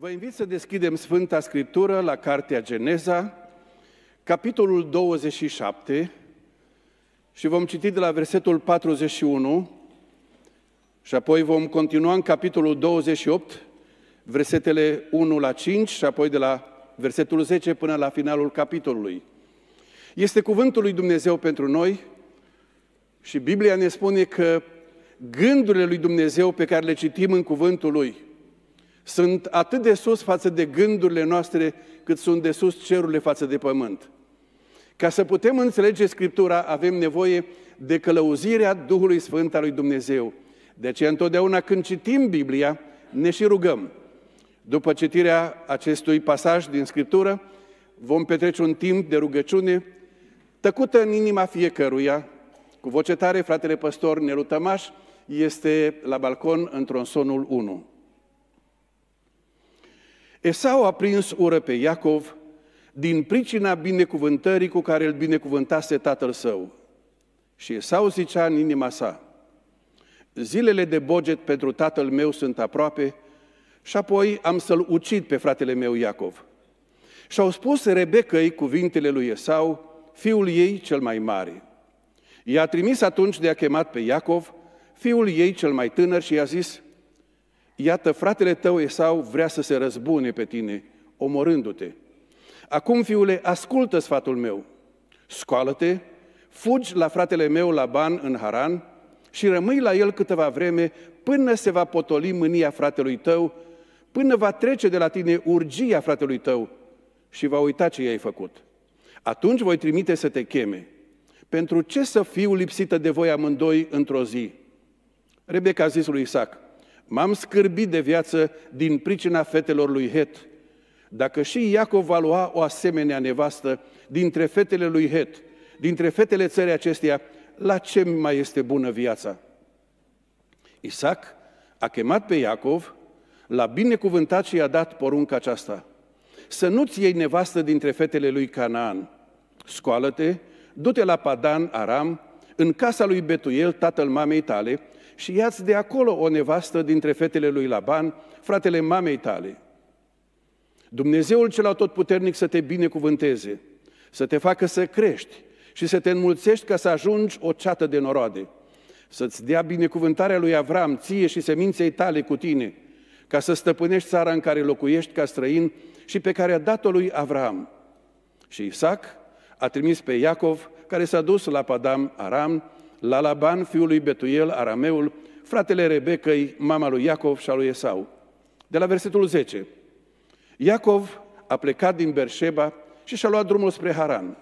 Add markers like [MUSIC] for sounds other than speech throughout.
Vă invit să deschidem Sfânta Scriptură la Cartea Geneza, capitolul 27, și vom citi de la versetul 41 și apoi vom continua în capitolul 28, versetele 1 la 5 și apoi de la versetul 10 până la finalul capitolului. Este cuvântul lui Dumnezeu pentru noi și Biblia ne spune că gândurile lui Dumnezeu pe care le citim în cuvântul lui – sunt atât de sus față de gândurile noastre, cât sunt de sus cerurile față de pământ. Ca să putem înțelege Scriptura, avem nevoie de călăuzirea Duhului Sfânt al lui Dumnezeu. De aceea, întotdeauna când citim Biblia, ne și rugăm. După citirea acestui pasaj din Scriptură, vom petrece un timp de rugăciune tăcută în inima fiecăruia. Cu voce tare, fratele păstor Nelu Tămaș este la balcon într-un sonul 1. Esau a prins ură pe Iacov din pricina binecuvântării cu care îl binecuvântase tatăl său. Și Esau zicea în inima sa, zilele de boget pentru tatăl meu sunt aproape și apoi am să-l ucid pe fratele meu Iacov. Și au spus Rebecăi cuvintele lui Esau, fiul ei cel mai mare. I-a trimis atunci de a chemat pe Iacov, fiul ei cel mai tânăr și i-a zis, iată, fratele tău Esau vrea să se răzbune pe tine, omorându-te. Acum, fiule, ascultă sfatul meu, scoală-te, fugi la fratele meu la Ban în Haran și rămâi la el câteva vreme până se va potoli mânia fratelui tău, până va trece de la tine urgia fratelui tău și va uita ce i-ai făcut. Atunci voi trimite să te cheme. Pentru ce să fiu lipsită de voi amândoi într-o zi? Rebecca a zis lui Isaac, M-am scârbit de viață din pricina fetelor lui Het. Dacă și Iacov va lua o asemenea nevastă dintre fetele lui Het, dintre fetele țării acesteia, la ce mai este bună viața? Isaac a chemat pe Iacov, l-a binecuvântat și i-a dat porunca aceasta. Să nu-ți iei nevastă dintre fetele lui Canaan. Scoală-te, du-te la Padan Aram, în casa lui Betuel, tatăl mamei tale, și iați de acolo o nevastă dintre fetele lui Laban, fratele mamei tale. Dumnezeul cel atotputernic să te binecuvânteze, să te facă să crești și să te înmulțești ca să ajungi o ceată de noroade, să-ți dea binecuvântarea lui Avram, ție și seminței tale cu tine, ca să stăpânești țara în care locuiești ca străin și pe care a dat-o lui Avram. Și Isaac a trimis pe Iacov, care s-a dus la Padam Aram, la Laban, fiul lui Betuel, arameul, fratele Rebecăi, mama lui Iacov și a lui Esau. De la versetul 10. Iacov a plecat din Berșeba și și-a luat drumul spre Haran.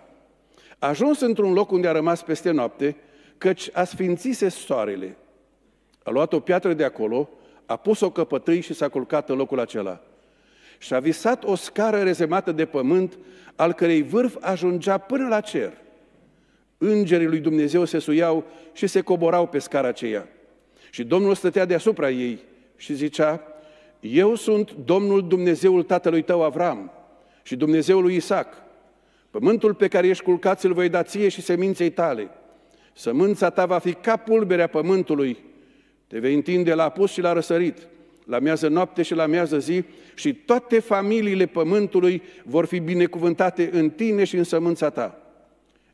A ajuns într-un loc unde a rămas peste noapte, căci a sfințise soarele. A luat o piatră de acolo, a pus-o căpătâi și s-a culcat în locul acela. Și a visat o scară rezemată de pământ, al cărei vârf ajungea până la cer – Îngerii lui Dumnezeu se suiau și se coborau pe scara aceea. Și Domnul stătea deasupra ei și zicea, Eu sunt Domnul Dumnezeul tatălui tău Avram și Dumnezeul lui Isaac. Pământul pe care ești culcat îl voi da ție și seminței tale. Sămânța ta va fi ca pulberea pământului. Te vei întinde la apus și la răsărit, la miază noapte și la miază zi și toate familiile pământului vor fi binecuvântate în tine și în sămânța ta.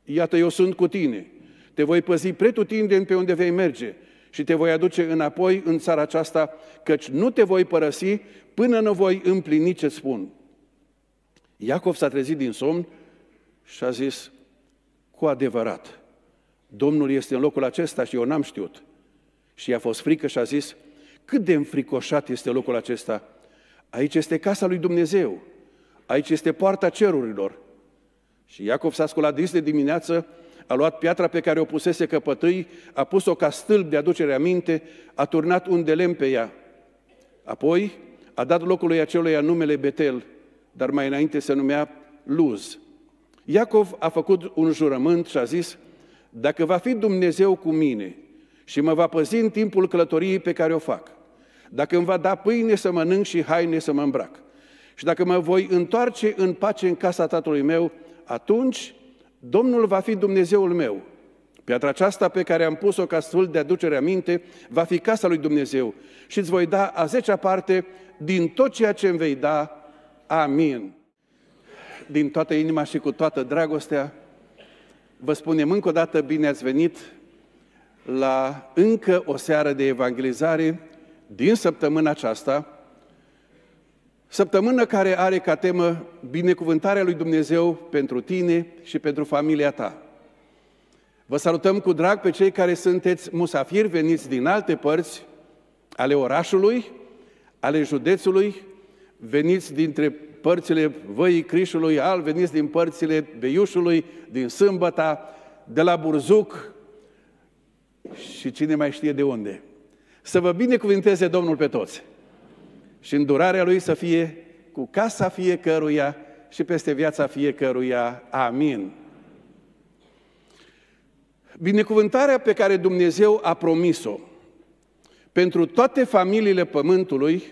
Iată, eu sunt cu tine. Te voi păzi pretutindeni pe unde vei merge și te voi aduce înapoi în țara aceasta, căci nu te voi părăsi până nu voi împlini ce spun. Iacov s-a trezit din somn și a zis, cu adevărat, Domnul este în locul acesta și eu n-am știut. Și i-a fost frică și a zis, cât de înfricoșat este locul acesta. Aici este casa lui Dumnezeu, aici este poarta cerurilor. Și Iacov s-a sculat dis de dimineață, a luat piatra pe care o pusese căpătâi, a pus-o ca stâlp de aducere aminte, a turnat un de lemn pe ea. Apoi a dat locului acelui numele Betel, dar mai înainte se numea Luz. Iacov a făcut un jurământ și a zis, dacă va fi Dumnezeu cu mine și mă va păzi în timpul călătoriei pe care o fac, dacă îmi va da pâine să mănânc și haine să mă îmbrac, și dacă mă voi întoarce în pace în casa tatălui meu, atunci Domnul va fi Dumnezeul meu. Piatra aceasta pe care am pus-o ca stâlp de aducere a minte va fi casa lui Dumnezeu și îți voi da a zecea parte din tot ceea ce îmi vei da. Amin. Din toată inima și cu toată dragostea, vă spunem încă o dată bine ați venit la încă o seară de evangelizare din săptămâna aceasta, Săptămână care are ca temă binecuvântarea lui Dumnezeu pentru tine și pentru familia ta. Vă salutăm cu drag pe cei care sunteți musafiri veniți din alte părți ale orașului, ale județului, veniți dintre părțile Văii Crișului, al veniți din părțile Beiușului, din Sâmbăta, de la Burzuc și cine mai știe de unde. Să vă binecuvinteze Domnul pe toți! și îndurarea Lui să fie cu casa fiecăruia și peste viața fiecăruia. Amin. Binecuvântarea pe care Dumnezeu a promis-o pentru toate familiile Pământului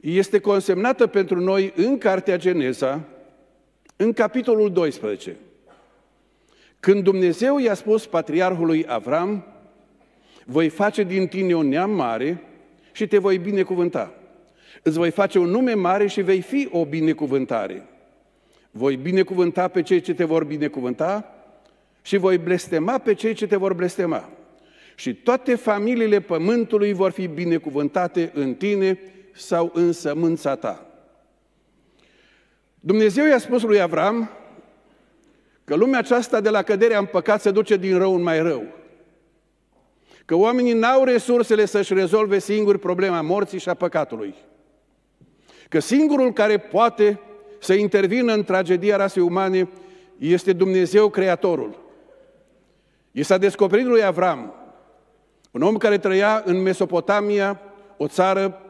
este consemnată pentru noi în Cartea Geneza, în capitolul 12. Când Dumnezeu i-a spus patriarhului Avram, voi face din tine o neam mare și te voi binecuvânta. Îți voi face un nume mare și vei fi o binecuvântare. Voi binecuvânta pe cei ce te vor binecuvânta și voi blestema pe cei ce te vor blestema. Și toate familiile pământului vor fi binecuvântate în tine sau în sămânța ta. Dumnezeu i-a spus lui Avram că lumea aceasta de la căderea în păcat se duce din rău în mai rău că oamenii n-au resursele să-și rezolve singuri problema morții și a păcatului. Că singurul care poate să intervină în tragedia rasei umane este Dumnezeu Creatorul. I s-a descoperit lui Avram, un om care trăia în Mesopotamia, o țară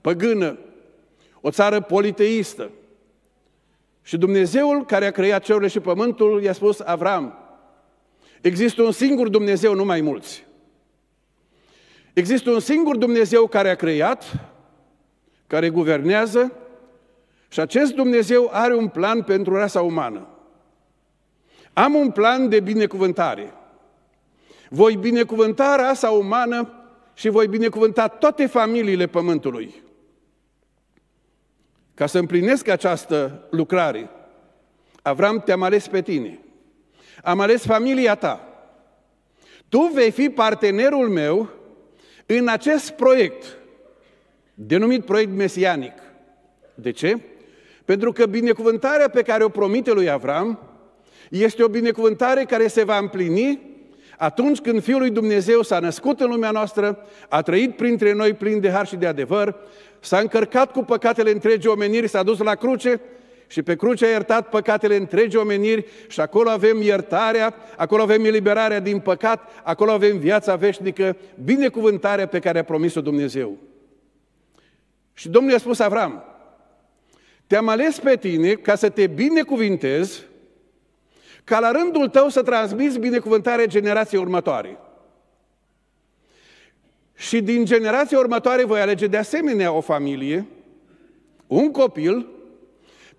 păgână, o țară politeistă. Și Dumnezeul care a creat cerurile și pământul i-a spus Avram, există un singur Dumnezeu, nu mai mulți. Există un singur Dumnezeu care a creat, care guvernează și acest Dumnezeu are un plan pentru rasa umană. Am un plan de binecuvântare. Voi binecuvânta rasa umană și voi binecuvânta toate familiile pământului. Ca să împlinesc această lucrare, Avram, te-am ales pe tine. Am ales familia ta. Tu vei fi partenerul meu în acest proiect, denumit proiect mesianic, de ce? Pentru că binecuvântarea pe care o promite lui Avram este o binecuvântare care se va împlini atunci când Fiul lui Dumnezeu s-a născut în lumea noastră, a trăit printre noi plin de har și de adevăr, s-a încărcat cu păcatele întregii omeniri, s-a dus la cruce și pe cruce a iertat păcatele întregii omeniri și acolo avem iertarea, acolo avem eliberarea din păcat, acolo avem viața veșnică, binecuvântarea pe care a promis-o Dumnezeu. Și Domnul i-a spus Avram, te-am ales pe tine ca să te binecuvintez, ca la rândul tău să transmiți binecuvântarea generației următoare. Și din generația următoare voi alege de asemenea o familie, un copil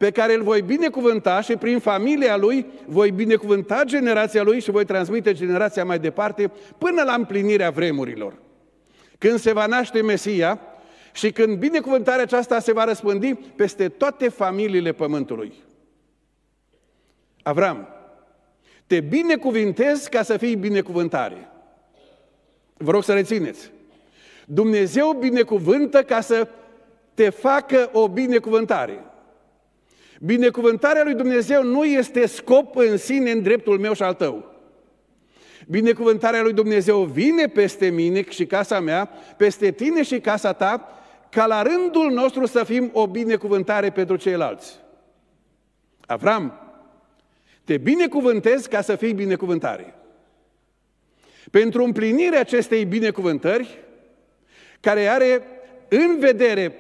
pe care îl voi binecuvânta și prin familia lui voi binecuvânta generația lui și voi transmite generația mai departe până la împlinirea vremurilor. Când se va naște Mesia și când binecuvântarea aceasta se va răspândi peste toate familiile pământului. Avram, te binecuvintez ca să fii binecuvântare. Vă rog să rețineți. Dumnezeu binecuvântă ca să te facă o binecuvântare. Binecuvântarea lui Dumnezeu nu este scop în sine în dreptul meu și al tău. Binecuvântarea lui Dumnezeu vine peste mine și casa mea, peste tine și casa ta, ca la rândul nostru să fim o binecuvântare pentru ceilalți. Avram, te binecuvântez ca să fii binecuvântare. Pentru împlinirea acestei binecuvântări, care are în vedere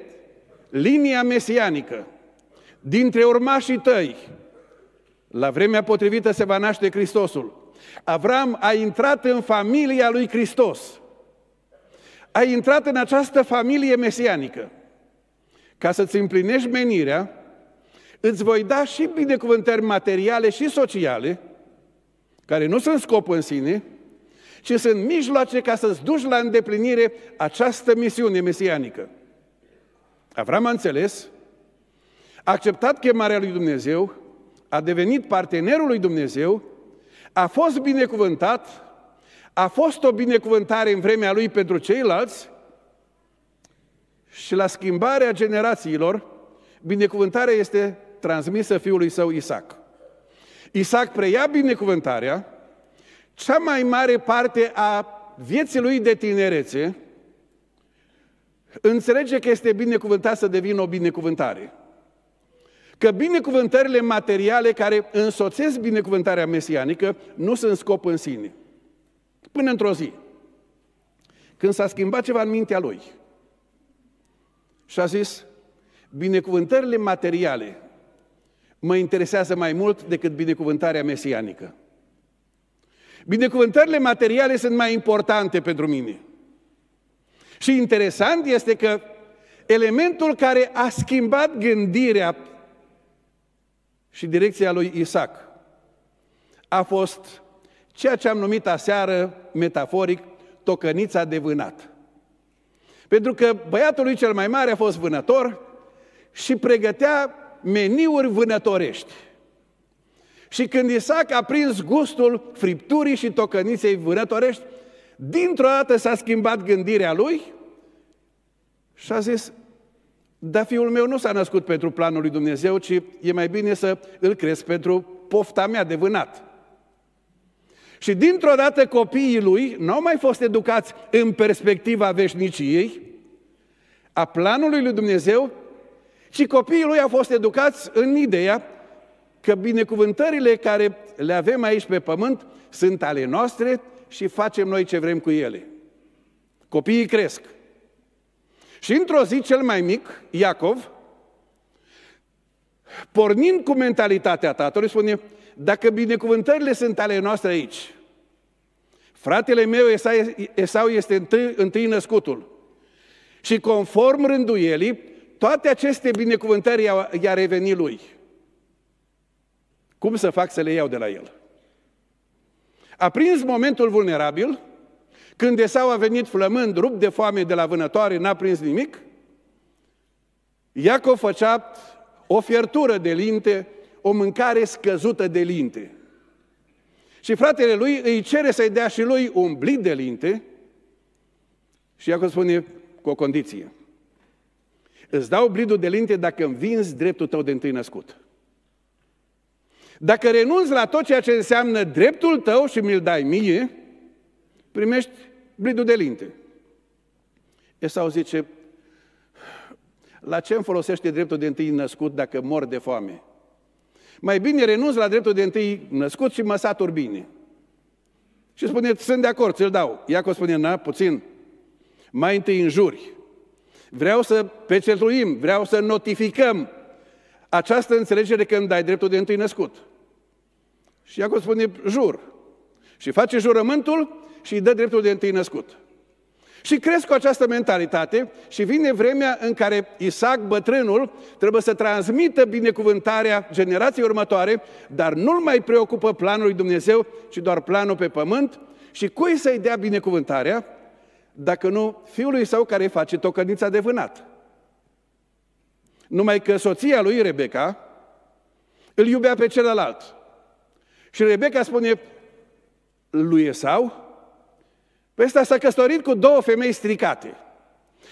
linia mesianică, dintre urmașii tăi, la vremea potrivită se va naște Hristosul. Avram a intrat în familia lui Hristos. A intrat în această familie mesianică. Ca să-ți împlinești menirea, îți voi da și binecuvântări materiale și sociale, care nu sunt scop în sine, ci sunt mijloace ca să-ți duci la îndeplinire această misiune mesianică. Avram a înțeles a acceptat chemarea lui Dumnezeu, a devenit partenerul lui Dumnezeu, a fost binecuvântat, a fost o binecuvântare în vremea lui pentru ceilalți și la schimbarea generațiilor, binecuvântarea este transmisă fiului său Isaac. Isaac preia binecuvântarea, cea mai mare parte a vieții lui de tinerețe, înțelege că este binecuvântat să devină o binecuvântare. Că binecuvântările materiale care însoțesc binecuvântarea mesianică nu sunt scop în sine. Până într-o zi, când s-a schimbat ceva în mintea lui și a zis, binecuvântările materiale mă interesează mai mult decât binecuvântarea mesianică. Binecuvântările materiale sunt mai importante pentru mine. Și interesant este că elementul care a schimbat gândirea și direcția lui Isaac a fost ceea ce am numit aseară, metaforic, tocănița de vânat. Pentru că băiatul lui cel mai mare a fost vânător și pregătea meniuri vânătorești. Și când Isaac a prins gustul fripturii și tocăniței vânătorești, dintr-o dată s-a schimbat gândirea lui și a zis, dar fiul meu nu s-a născut pentru planul lui Dumnezeu, ci e mai bine să îl cresc pentru pofta mea de vânat. Și dintr-o dată copiii lui nu au mai fost educați în perspectiva veșniciei, a planului lui Dumnezeu, ci copiii lui au fost educați în ideea că binecuvântările care le avem aici pe pământ sunt ale noastre și facem noi ce vrem cu ele. Copiii cresc. Și într-o zi cel mai mic, Iacov, pornind cu mentalitatea tatălui, spune, dacă binecuvântările sunt ale noastre aici, fratele meu Esau este întâi, întâi născutul și conform rânduielii, toate aceste binecuvântări i-a revenit lui. Cum să fac să le iau de la el? A prins momentul vulnerabil, când Esau a venit flămând, rupt de foame de la vânătoare, n-a prins nimic, Iacov făcea o fiertură de linte, o mâncare scăzută de linte. Și fratele lui îi cere să-i dea și lui un blid de linte și Iacov spune cu o condiție. Îți dau blidul de linte dacă îmi vinzi dreptul tău de întâi născut. Dacă renunți la tot ceea ce înseamnă dreptul tău și mi-l dai mie, primești blidul de linte. Esau zice, la ce îmi folosește dreptul de întâi născut dacă mor de foame? Mai bine renunț la dreptul de întâi născut și mă satur bine. Și spune, sunt de acord, ți-l dau. Iacov spune, na, puțin. Mai întâi înjuri. Vreau să pecetuim, vreau să notificăm această înțelegere când dai dreptul de întâi născut. Și Iacov spune, jur. Și face jurământul și îi dă dreptul de întâi născut. Și cresc cu această mentalitate și vine vremea în care Isaac, bătrânul, trebuie să transmită binecuvântarea generației următoare, dar nu-l mai preocupă planul lui Dumnezeu, ci doar planul pe pământ și cui să-i dea binecuvântarea, dacă nu fiului său care face tocănița de vânat. Numai că soția lui, Rebecca, îl iubea pe celălalt. Și Rebecca spune lui sau Păi ăsta s-a căsătorit cu două femei stricate.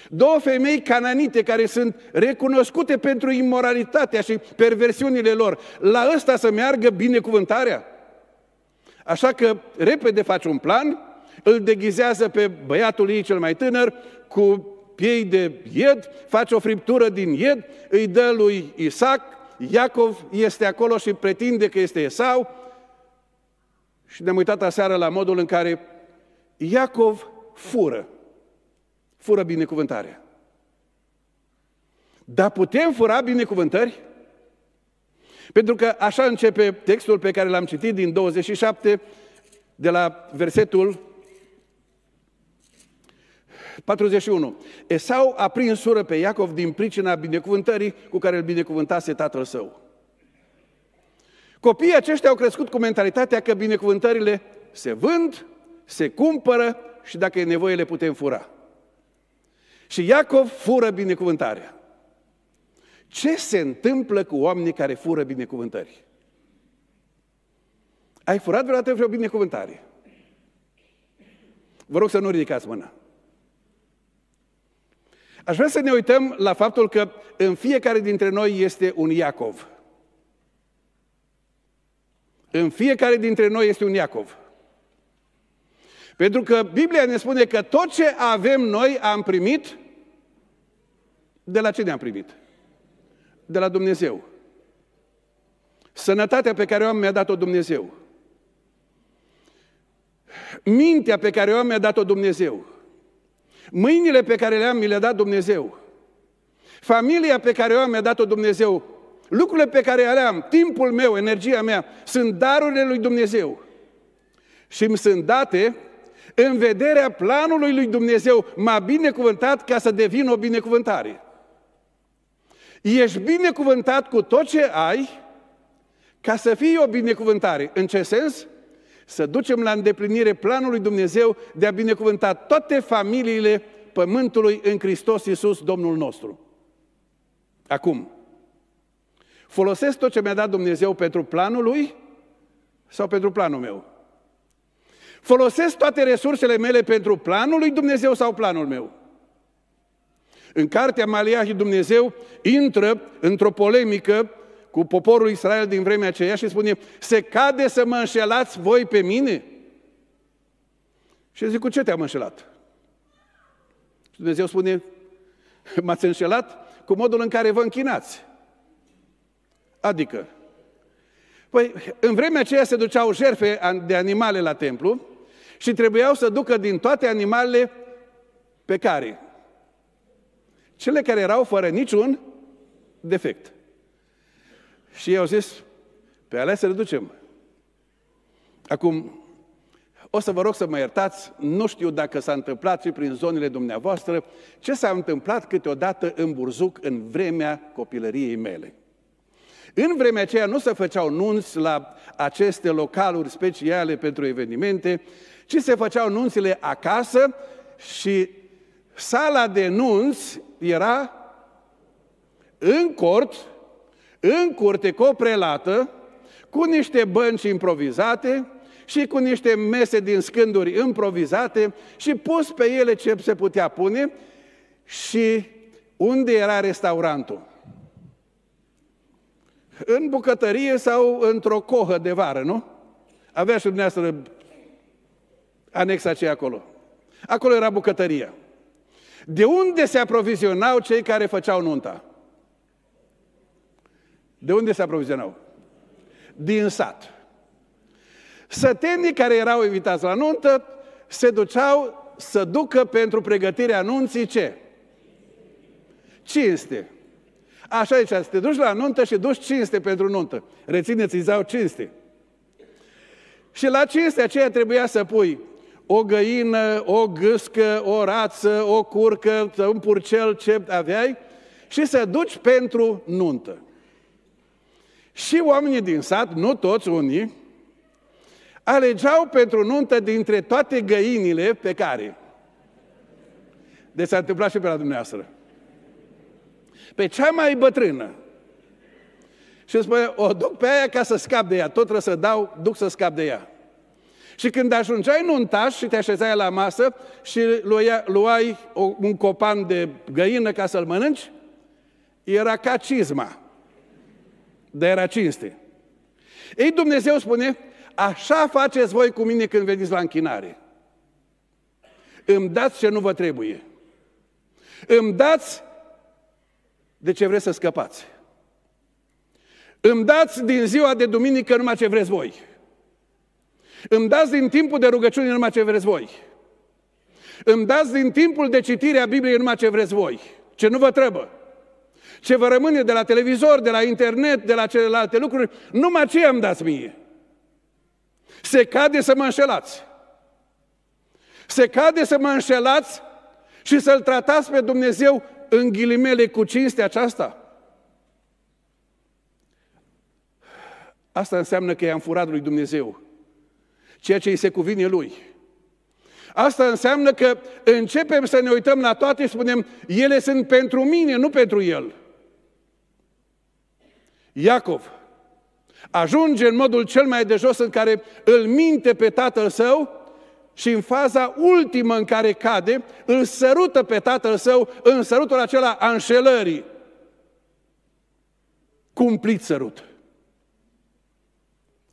Două femei cananite care sunt recunoscute pentru imoralitatea și perversiunile lor. La ăsta să meargă binecuvântarea. Așa că repede face un plan, îl deghizează pe băiatul ei cel mai tânăr cu piei de ied, face o friptură din ied, îi dă lui Isaac, Iacov este acolo și pretinde că este Esau. Și ne-am uitat aseară la modul în care Iacov fură. Fură binecuvântarea. Dar putem fura binecuvântări? Pentru că așa începe textul pe care l-am citit din 27, de la versetul 41. Esau a prins sură pe Iacov din pricina binecuvântării cu care îl binecuvântase tatăl său. Copiii aceștia au crescut cu mentalitatea că binecuvântările se vând se cumpără și dacă e nevoie le putem fura. Și Iacov fură binecuvântarea. Ce se întâmplă cu oamenii care fură binecuvântări? Ai furat vreodată vreo binecuvântare? Vă rog să nu ridicați mâna. Aș vrea să ne uităm la faptul că în fiecare dintre noi este un Iacov. În fiecare dintre noi este un Iacov. Pentru că Biblia ne spune că tot ce avem noi am primit de la cine am primit? De la Dumnezeu. Sănătatea pe care o am mi-a dat-o Dumnezeu. Mintea pe care o am mi-a dat-o Dumnezeu. Mâinile pe care le am mi le-a dat Dumnezeu. Familia pe care o am mi-a dat-o Dumnezeu. Lucrurile pe care le am, timpul meu, energia mea, sunt darurile lui Dumnezeu. Și îmi sunt date în vederea planului lui Dumnezeu m-a binecuvântat ca să devin o binecuvântare. Ești binecuvântat cu tot ce ai ca să fii o binecuvântare. În ce sens? Să ducem la îndeplinire planul lui Dumnezeu de a binecuvânta toate familiile pământului în Hristos Iisus, Domnul nostru. Acum, folosesc tot ce mi-a dat Dumnezeu pentru planul lui sau pentru planul meu? Folosesc toate resursele mele pentru planul lui Dumnezeu sau planul meu? În cartea Maliahii Dumnezeu intră într-o polemică cu poporul Israel din vremea aceea și spune, se cade să mă înșelați voi pe mine? Și zic, cu ce te-am înșelat? Și Dumnezeu spune, [LAUGHS] m-ați înșelat cu modul în care vă închinați. Adică, păi, în vremea aceea se duceau jerfe de animale la templu și trebuiau să ducă din toate animalele pe care? Cele care erau fără niciun defect. Și eu au zis, pe alea să le ducem. Acum, o să vă rog să mă iertați, nu știu dacă s-a întâmplat și prin zonele dumneavoastră, ce s-a întâmplat câteodată în Burzuc în vremea copilăriei mele. În vremea aceea nu se făceau nunți la aceste localuri speciale pentru evenimente, ci se făceau nunțile acasă și sala de nunți era în cort, în curte coprelată, cu niște bănci improvizate și cu niște mese din scânduri improvizate și pus pe ele ce se putea pune și unde era restaurantul. În bucătărie sau într-o cohă de vară, nu? Avea și dumneavoastră anexa aceea acolo. Acolo era bucătăria. De unde se aprovizionau cei care făceau nunta? De unde se aprovizionau? Din sat. Sătenii care erau invitați la nuntă se duceau să ducă pentru pregătirea nunții ce? Cinste. Așa zicea, te duci la nuntă și duci cinste pentru nuntă. Rețineți, îi dau cinste. Și la cinste aceea trebuia să pui o găină, o gâscă, o rață, o curcă, un purcel, ce aveai, și să duci pentru nuntă. Și oamenii din sat, nu toți unii, alegeau pentru nuntă dintre toate găinile pe care. Deci s-a întâmplat și pe la dumneavoastră. Pe cea mai bătrână. Și spune, o duc pe aia ca să scap de ea, tot trebuie să dau, duc să scap de ea. Și când ajungeai în untaș și te așezai la masă și luai, luai un copan de găină ca să-l mănânci, era ca cizma, dar era cinste. Ei, Dumnezeu spune, așa faceți voi cu mine când veniți la închinare. Îmi dați ce nu vă trebuie. Îmi dați de ce vreți să scăpați. Îmi dați din ziua de duminică numai ce vreți voi. Îmi dați din timpul de rugăciune numai ce vreți voi. Îmi dați din timpul de citire a Bibliei numai ce vreți voi. Ce nu vă trebuie. Ce vă rămâne de la televizor, de la internet, de la celelalte lucruri, numai ce am dați mie. Se cade să mă înșelați. Se cade să mă înșelați și să-L tratați pe Dumnezeu în ghilimele cu cinste aceasta. Asta înseamnă că i-am furat lui Dumnezeu ceea ce îi se cuvine lui. Asta înseamnă că începem să ne uităm la toate și spunem, ele sunt pentru mine, nu pentru el. Iacov ajunge în modul cel mai de jos în care îl minte pe tatăl său și în faza ultimă în care cade, îl sărută pe tatăl său în sărutul acela a înșelării. Cumplit sărut.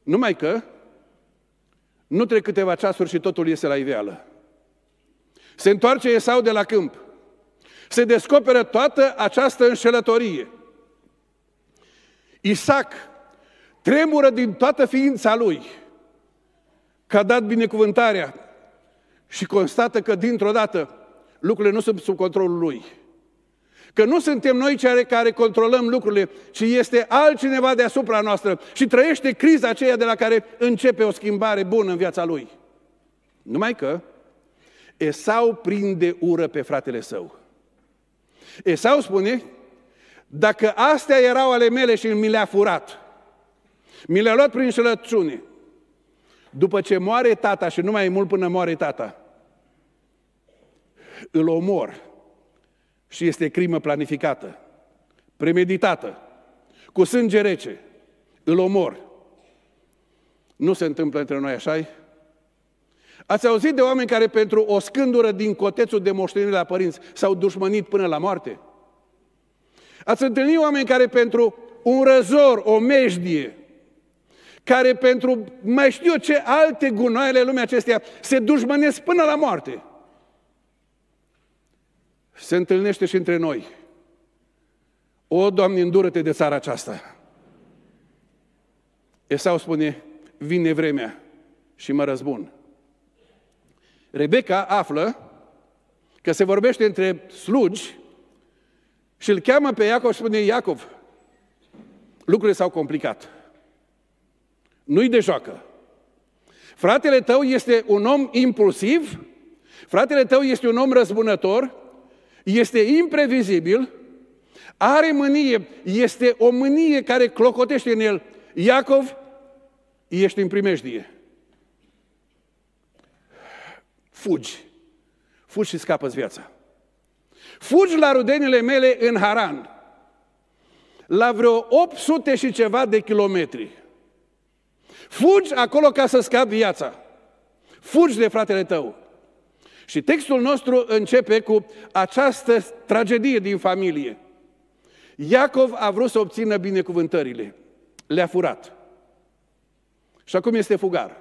Numai că nu trec câteva ceasuri și totul iese la iveală. Se întoarce Esau de la câmp. Se descoperă toată această înșelătorie. Isaac tremură din toată ființa lui că a dat binecuvântarea și constată că dintr-o dată lucrurile nu sunt sub controlul lui. Că nu suntem noi cei care controlăm lucrurile, ci este altcineva deasupra noastră și trăiește criza aceea de la care începe o schimbare bună în viața lui. Numai că Esau prinde ură pe fratele său. Esau spune, dacă astea erau ale mele și mi le-a furat, mi le-a luat prin înșelăciune, după ce moare tata și nu mai e mult până moare tata, îl omor și este crimă planificată, premeditată, cu sânge rece, îl omor. Nu se întâmplă între noi așa -i? Ați auzit de oameni care pentru o scândură din cotețul de moștenire la părinți s-au dușmănit până la moarte? Ați întâlnit oameni care pentru un răzor, o mejdie, care pentru mai știu eu ce alte gunoaiele lumea acesteia se dușmănesc până la moarte se întâlnește și între noi. O, Doamne, îndură-te de țara aceasta. Esau spune, vine vremea și mă răzbun. Rebecca află că se vorbește între slugi și îl cheamă pe Iacov și spune, Iacov, lucrurile s-au complicat. Nu-i de joacă. Fratele tău este un om impulsiv, fratele tău este un om răzbunător, este imprevizibil, are mânie, este o mânie care clocotește în el. Iacov, ești în primejdie. Fugi. Fugi și scapă viața. Fugi la rudenile mele în Haran. La vreo 800 și ceva de kilometri. Fugi acolo ca să scapi viața. Fugi de fratele tău. Și textul nostru începe cu această tragedie din familie. Iacov a vrut să obțină binecuvântările. Le-a furat. Și acum este fugar.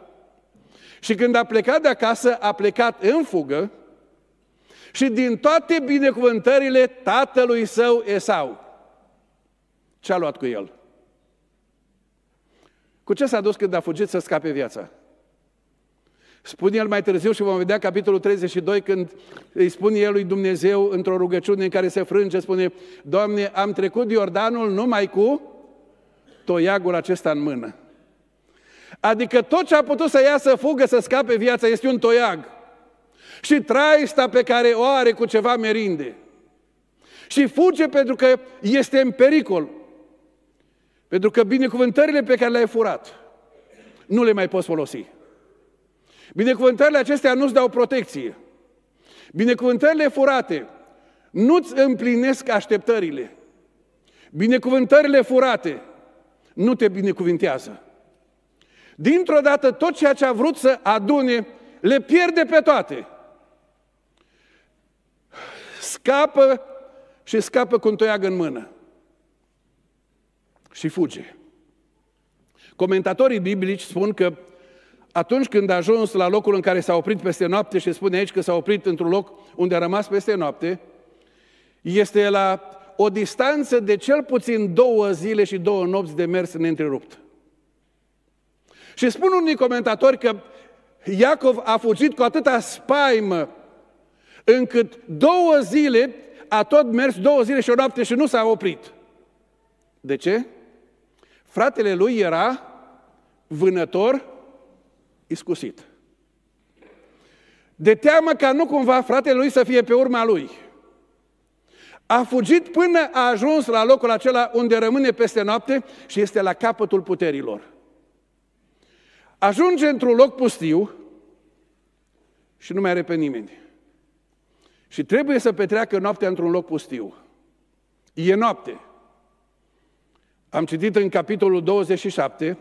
Și când a plecat de acasă, a plecat în fugă și din toate binecuvântările tatălui său Esau. Ce a luat cu el? Cu ce s-a dus când a fugit să scape viața? Spune el mai târziu și vom vedea capitolul 32 când îi spune el lui Dumnezeu într-o rugăciune în care se frânge, spune Doamne, am trecut Iordanul numai cu toiagul acesta în mână. Adică tot ce a putut să iasă, să fugă, să scape viața, este un toiag. Și traista pe care o are cu ceva merinde. Și fuge pentru că este în pericol. Pentru că binecuvântările pe care le-ai furat, nu le mai poți folosi. Binecuvântările acestea nu-ți dau protecție. Binecuvântările furate nu-ți împlinesc așteptările. Binecuvântările furate nu te binecuvintează. Dintr-o dată tot ceea ce a vrut să adune le pierde pe toate. Scapă și scapă cu un toiag în mână. Și fuge. Comentatorii biblici spun că atunci când a ajuns la locul în care s-a oprit peste noapte și spune aici că s-a oprit într-un loc unde a rămas peste noapte, este la o distanță de cel puțin două zile și două nopți de mers neîntrerupt. Și spun unii comentatori că Iacov a fugit cu atâta spaimă încât două zile a tot mers două zile și o noapte și nu s-a oprit. De ce? Fratele lui era vânător iscusit. De teamă ca nu cumva fratele lui să fie pe urma lui. A fugit până a ajuns la locul acela unde rămâne peste noapte și este la capătul puterilor. Ajunge într-un loc pustiu și nu mai are pe nimeni. Și trebuie să petreacă noaptea într-un loc pustiu. E noapte. Am citit în capitolul 27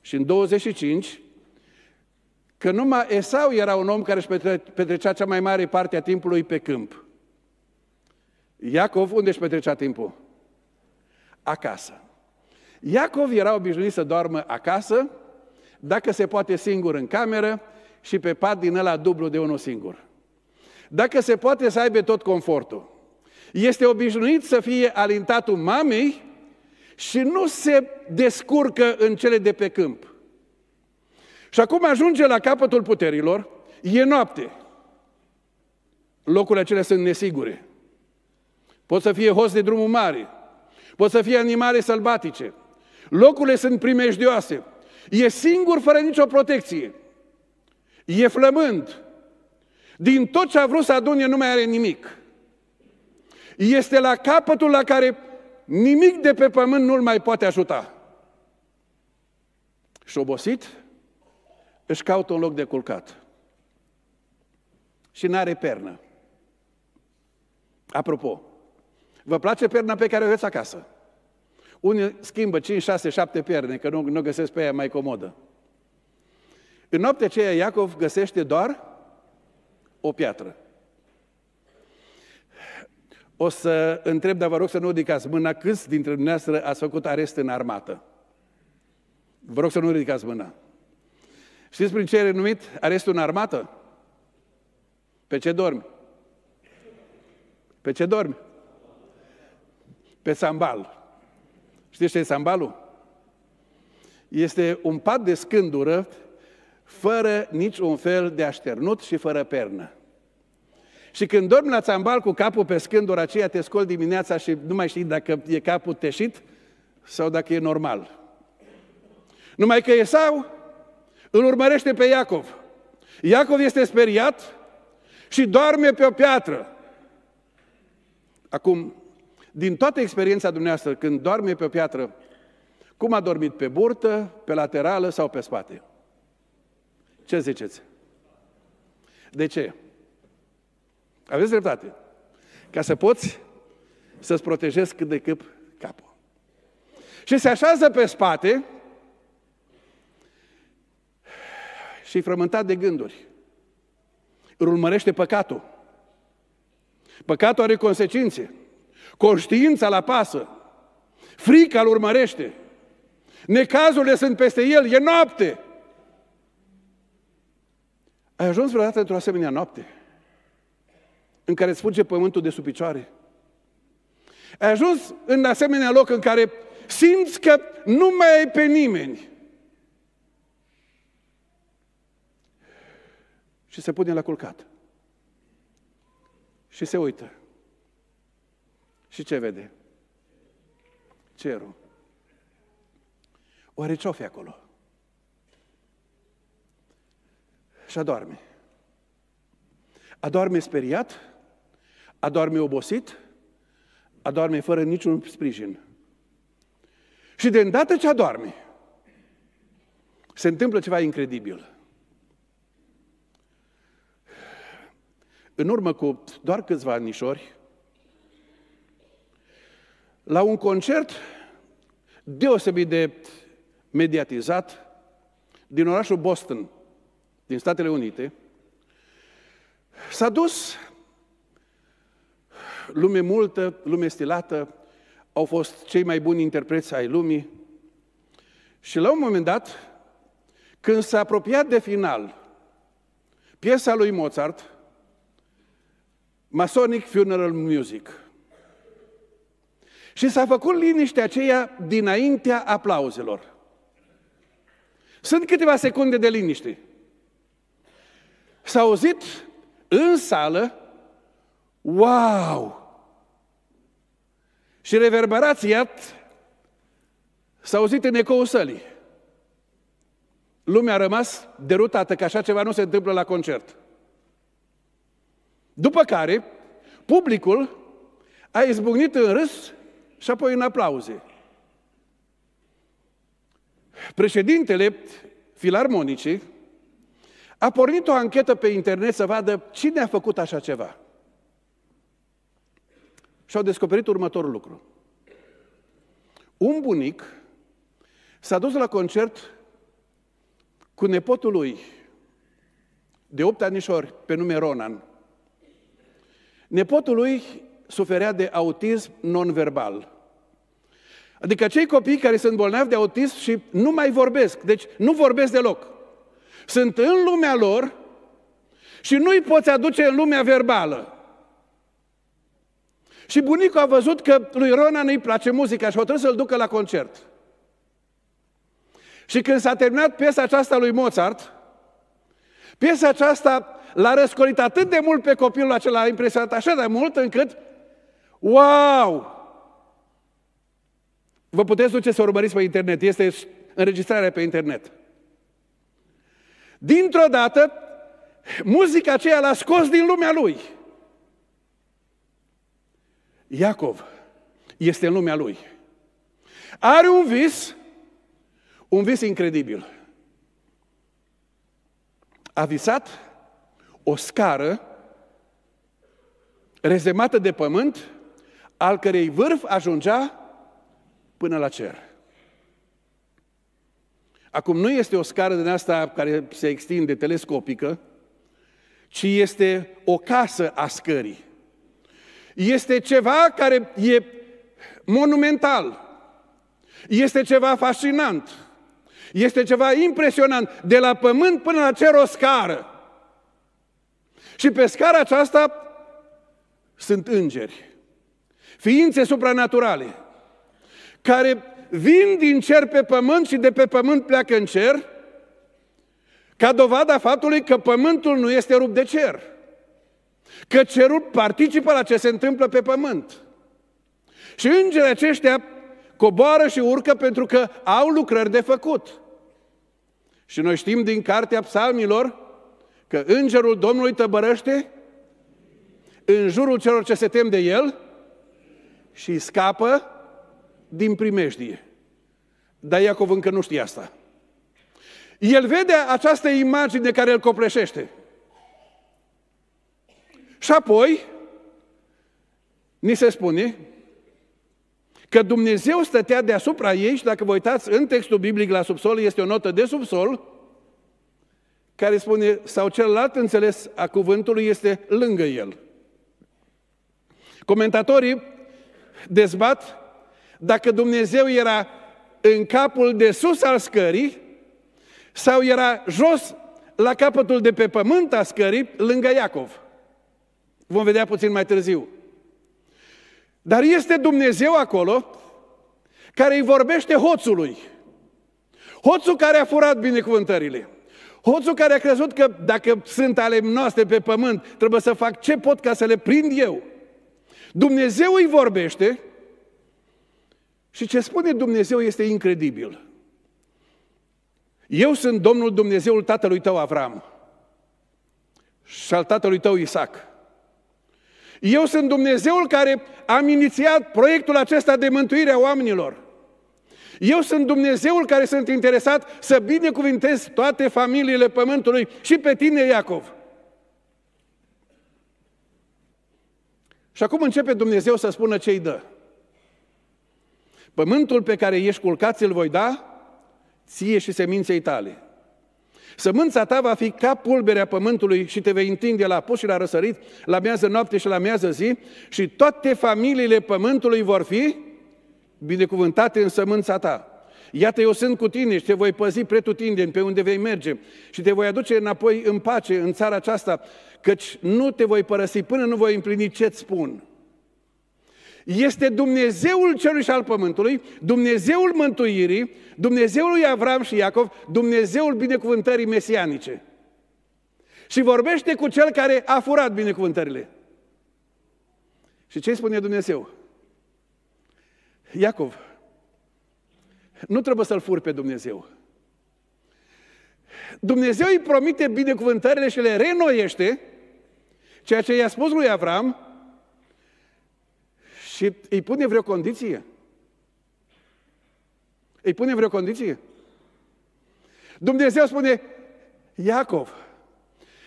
și în 25 că numai Esau era un om care își petrecea cea mai mare parte a timpului pe câmp. Iacov, unde își petrecea timpul? Acasă. Iacov era obișnuit să doarmă acasă, dacă se poate singur în cameră și pe pat din ăla dublu de unul singur. Dacă se poate să aibă tot confortul. Este obișnuit să fie alintatul mamei și nu se descurcă în cele de pe câmp. Și acum ajunge la capătul puterilor, e noapte. Locurile acelea sunt nesigure. Pot să fie host de drumul mare, pot să fie animale sălbatice. Locurile sunt primejdioase. E singur fără nicio protecție. E flămând. Din tot ce a vrut să adune nu mai are nimic. Este la capătul la care nimic de pe pământ nu-l mai poate ajuta. Și obosit, își caută un loc de culcat și nu are pernă. Apropo, vă place perna pe care o aveți acasă? Unii schimbă 5, 6, 7 perne, că nu, nu găsesc pe aia mai comodă. În noaptea aceea Iacov găsește doar o piatră. O să întreb, dar vă rog să nu ridicați mâna, câți dintre dumneavoastră ați făcut arest în armată? Vă rog să nu ridicați mâna. Știți prin ce e renumit arestul în armată? Pe ce dormi? Pe ce dormi? Pe sambal. Știți ce e sambalul? Este un pat de scândură fără niciun fel de așternut și fără pernă. Și când dormi la țambal cu capul pe scândura aceea, te scol dimineața și nu mai știi dacă e capul teșit sau dacă e normal. Numai că e sau îl urmărește pe Iacov. Iacov este speriat și doarme pe o piatră. Acum, din toată experiența dumneavoastră, când doarme pe o piatră, cum a dormit? Pe burtă, pe laterală sau pe spate? Ce ziceți? De ce? Aveți dreptate. Ca să poți să-ți protejezi cât de cât capul. Și se așează pe spate și e frământat de gânduri. Îl urmărește păcatul. Păcatul are consecințe. Conștiința la pasă. Frica îl urmărește. Necazurile sunt peste el. E noapte. Ai ajuns vreodată într-o asemenea noapte în care îți fuge pământul de sub picioare? Ai ajuns în asemenea loc în care simți că nu mai ai pe nimeni. și se pune la culcat. Și se uită. Și ce vede? Cerul. Oare ce fi acolo? Și adorme. Adorme speriat, adorme obosit, adorme fără niciun sprijin. Și de îndată ce adorme, se întâmplă ceva incredibil. În urmă cu doar câțiva anișori, la un concert deosebit de mediatizat din orașul Boston, din Statele Unite, s-a dus lume multă, lume stilată, au fost cei mai buni interpreți ai lumii și la un moment dat, când s-a apropiat de final, piesa lui Mozart, Masonic Funeral Music. Și s-a făcut liniștea aceea dinaintea aplauzelor. Sunt câteva secunde de liniște. S-a auzit în sală, wow! Și reverberația s-a auzit în ecoul sălii. Lumea a rămas derutată că așa ceva nu se întâmplă la concert. După care, publicul a izbucnit în râs și apoi în aplauze. Președintele filarmonicii a pornit o anchetă pe internet să vadă cine a făcut așa ceva. Și au descoperit următorul lucru. Un bunic s-a dus la concert cu nepotul lui de opt anișori pe nume Ronan. Nepotul lui suferea de autism non-verbal. Adică cei copii care sunt bolnavi de autism și nu mai vorbesc, deci nu vorbesc deloc. Sunt în lumea lor și nu îi poți aduce în lumea verbală. Și bunicul a văzut că lui Ronan îi place muzica și a trebuie să-l ducă la concert. Și când s-a terminat piesa aceasta lui Mozart, piesa aceasta l-a răscolit atât de mult pe copilul acela, l-a impresionat așa de mult încât, wow! Vă puteți duce să urmăriți pe internet, este înregistrarea pe internet. Dintr-o dată, muzica aceea l-a scos din lumea lui. Iacov este în lumea lui. Are un vis, un vis incredibil. A visat o scară rezemată de pământ, al cărei vârf ajungea până la cer. Acum nu este o scară din asta care se extinde telescopică, ci este o casă a scării. Este ceva care e monumental. Este ceva fascinant. Este ceva impresionant. De la pământ până la cer o scară. Și pe scara aceasta sunt îngeri, ființe supranaturale, care vin din cer pe pământ și de pe pământ pleacă în cer, ca dovada faptului că pământul nu este rupt de cer, că cerul participă la ce se întâmplă pe pământ. Și îngerii aceștia coboară și urcă pentru că au lucrări de făcut. Și noi știm din cartea psalmilor Că îngerul Domnului tăbărăște în jurul celor ce se tem de el și scapă din primejdie. Dar Iacov încă nu știe asta. El vede această imagine care îl copleșește. Și apoi, ni se spune că Dumnezeu stătea deasupra ei și dacă vă uitați în textul biblic la subsol, este o notă de subsol, care spune, sau celălalt înțeles a cuvântului este lângă el. Comentatorii dezbat dacă Dumnezeu era în capul de sus al scării sau era jos la capătul de pe pământ a scării, lângă Iacov. Vom vedea puțin mai târziu. Dar este Dumnezeu acolo care îi vorbește hoțului. Hoțul care a furat binecuvântările. Hoțul care a crezut că dacă sunt ale noastre pe pământ, trebuie să fac ce pot ca să le prind eu. Dumnezeu îi vorbește și ce spune Dumnezeu este incredibil. Eu sunt Domnul Dumnezeul tatălui tău Avram și al tatălui tău Isaac. Eu sunt Dumnezeul care am inițiat proiectul acesta de mântuire a oamenilor. Eu sunt Dumnezeul care sunt interesat să binecuvintez toate familiile pământului și pe tine, Iacov. Și acum începe Dumnezeu să spună ce-i dă. Pământul pe care ești culcat îl voi da ție și seminței tale. Sămânța ta va fi ca pulberea pământului și te vei întinde la apus și la răsărit, la miază noapte și la miază zi și toate familiile pământului vor fi binecuvântate în sămânța ta. Iată, eu sunt cu tine și te voi păzi pretutindeni pe unde vei merge și te voi aduce înapoi în pace în țara aceasta, căci nu te voi părăsi până nu voi împlini ce-ți spun. Este Dumnezeul cerului și al pământului, Dumnezeul mântuirii, Dumnezeul lui Avram și Iacov, Dumnezeul binecuvântării mesianice. Și vorbește cu cel care a furat binecuvântările. Și ce spune Dumnezeu? Iacov, nu trebuie să-L furi pe Dumnezeu. Dumnezeu îi promite binecuvântările și le renoiește, ceea ce i-a spus lui Avram, și îi pune vreo condiție. Îi pune vreo condiție. Dumnezeu spune, Iacov,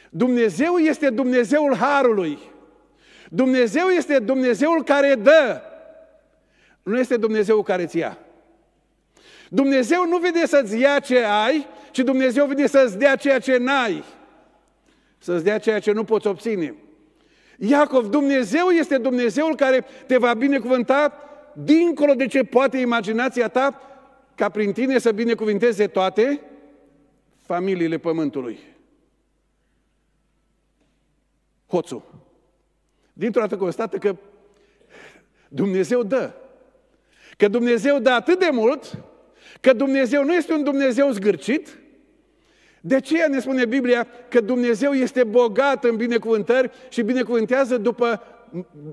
Dumnezeu este Dumnezeul Harului. Dumnezeu este Dumnezeul care dă. Nu este Dumnezeu care ți ia. Dumnezeu nu vede să-ți ia ce ai, ci Dumnezeu vede să-ți dea ceea ce n-ai. Să-ți dea ceea ce nu poți obține. Iacov, Dumnezeu este Dumnezeul care te va binecuvânta dincolo de ce poate imaginația ta, ca prin tine să binecuvinteze toate familiile pământului. Hoțul. Dintr-o dată constată că Dumnezeu dă Că Dumnezeu dă atât de mult, că Dumnezeu nu este un Dumnezeu zgârcit, de ce ne spune Biblia că Dumnezeu este bogat în binecuvântări și binecuvântează după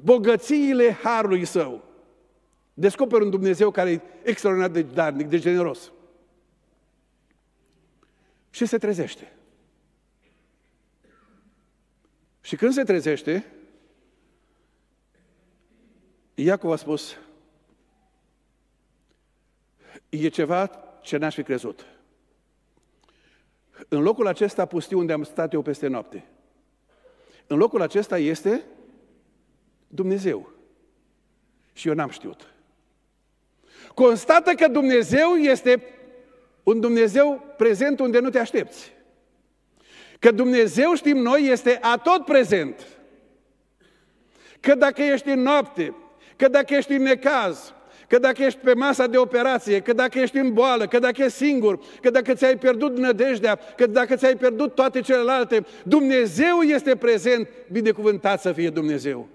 bogățiile harului său? Descoper un Dumnezeu care e extraordinar de darnic, de generos. Și se trezește. Și când se trezește, Iacov a spus, E ceva ce n-aș fi crezut. În locul acesta pustiu unde am stat eu peste noapte, în locul acesta este Dumnezeu. Și eu n-am știut. Constată că Dumnezeu este un Dumnezeu prezent unde nu te aștepți. Că Dumnezeu, știm noi, este atot prezent. Că dacă ești în noapte, că dacă ești în necaz, că dacă ești pe masa de operație, că dacă ești în boală, că dacă ești singur, că dacă ți-ai pierdut nădejdea, că dacă ți-ai pierdut toate celelalte, Dumnezeu este prezent, binecuvântat să fie Dumnezeu.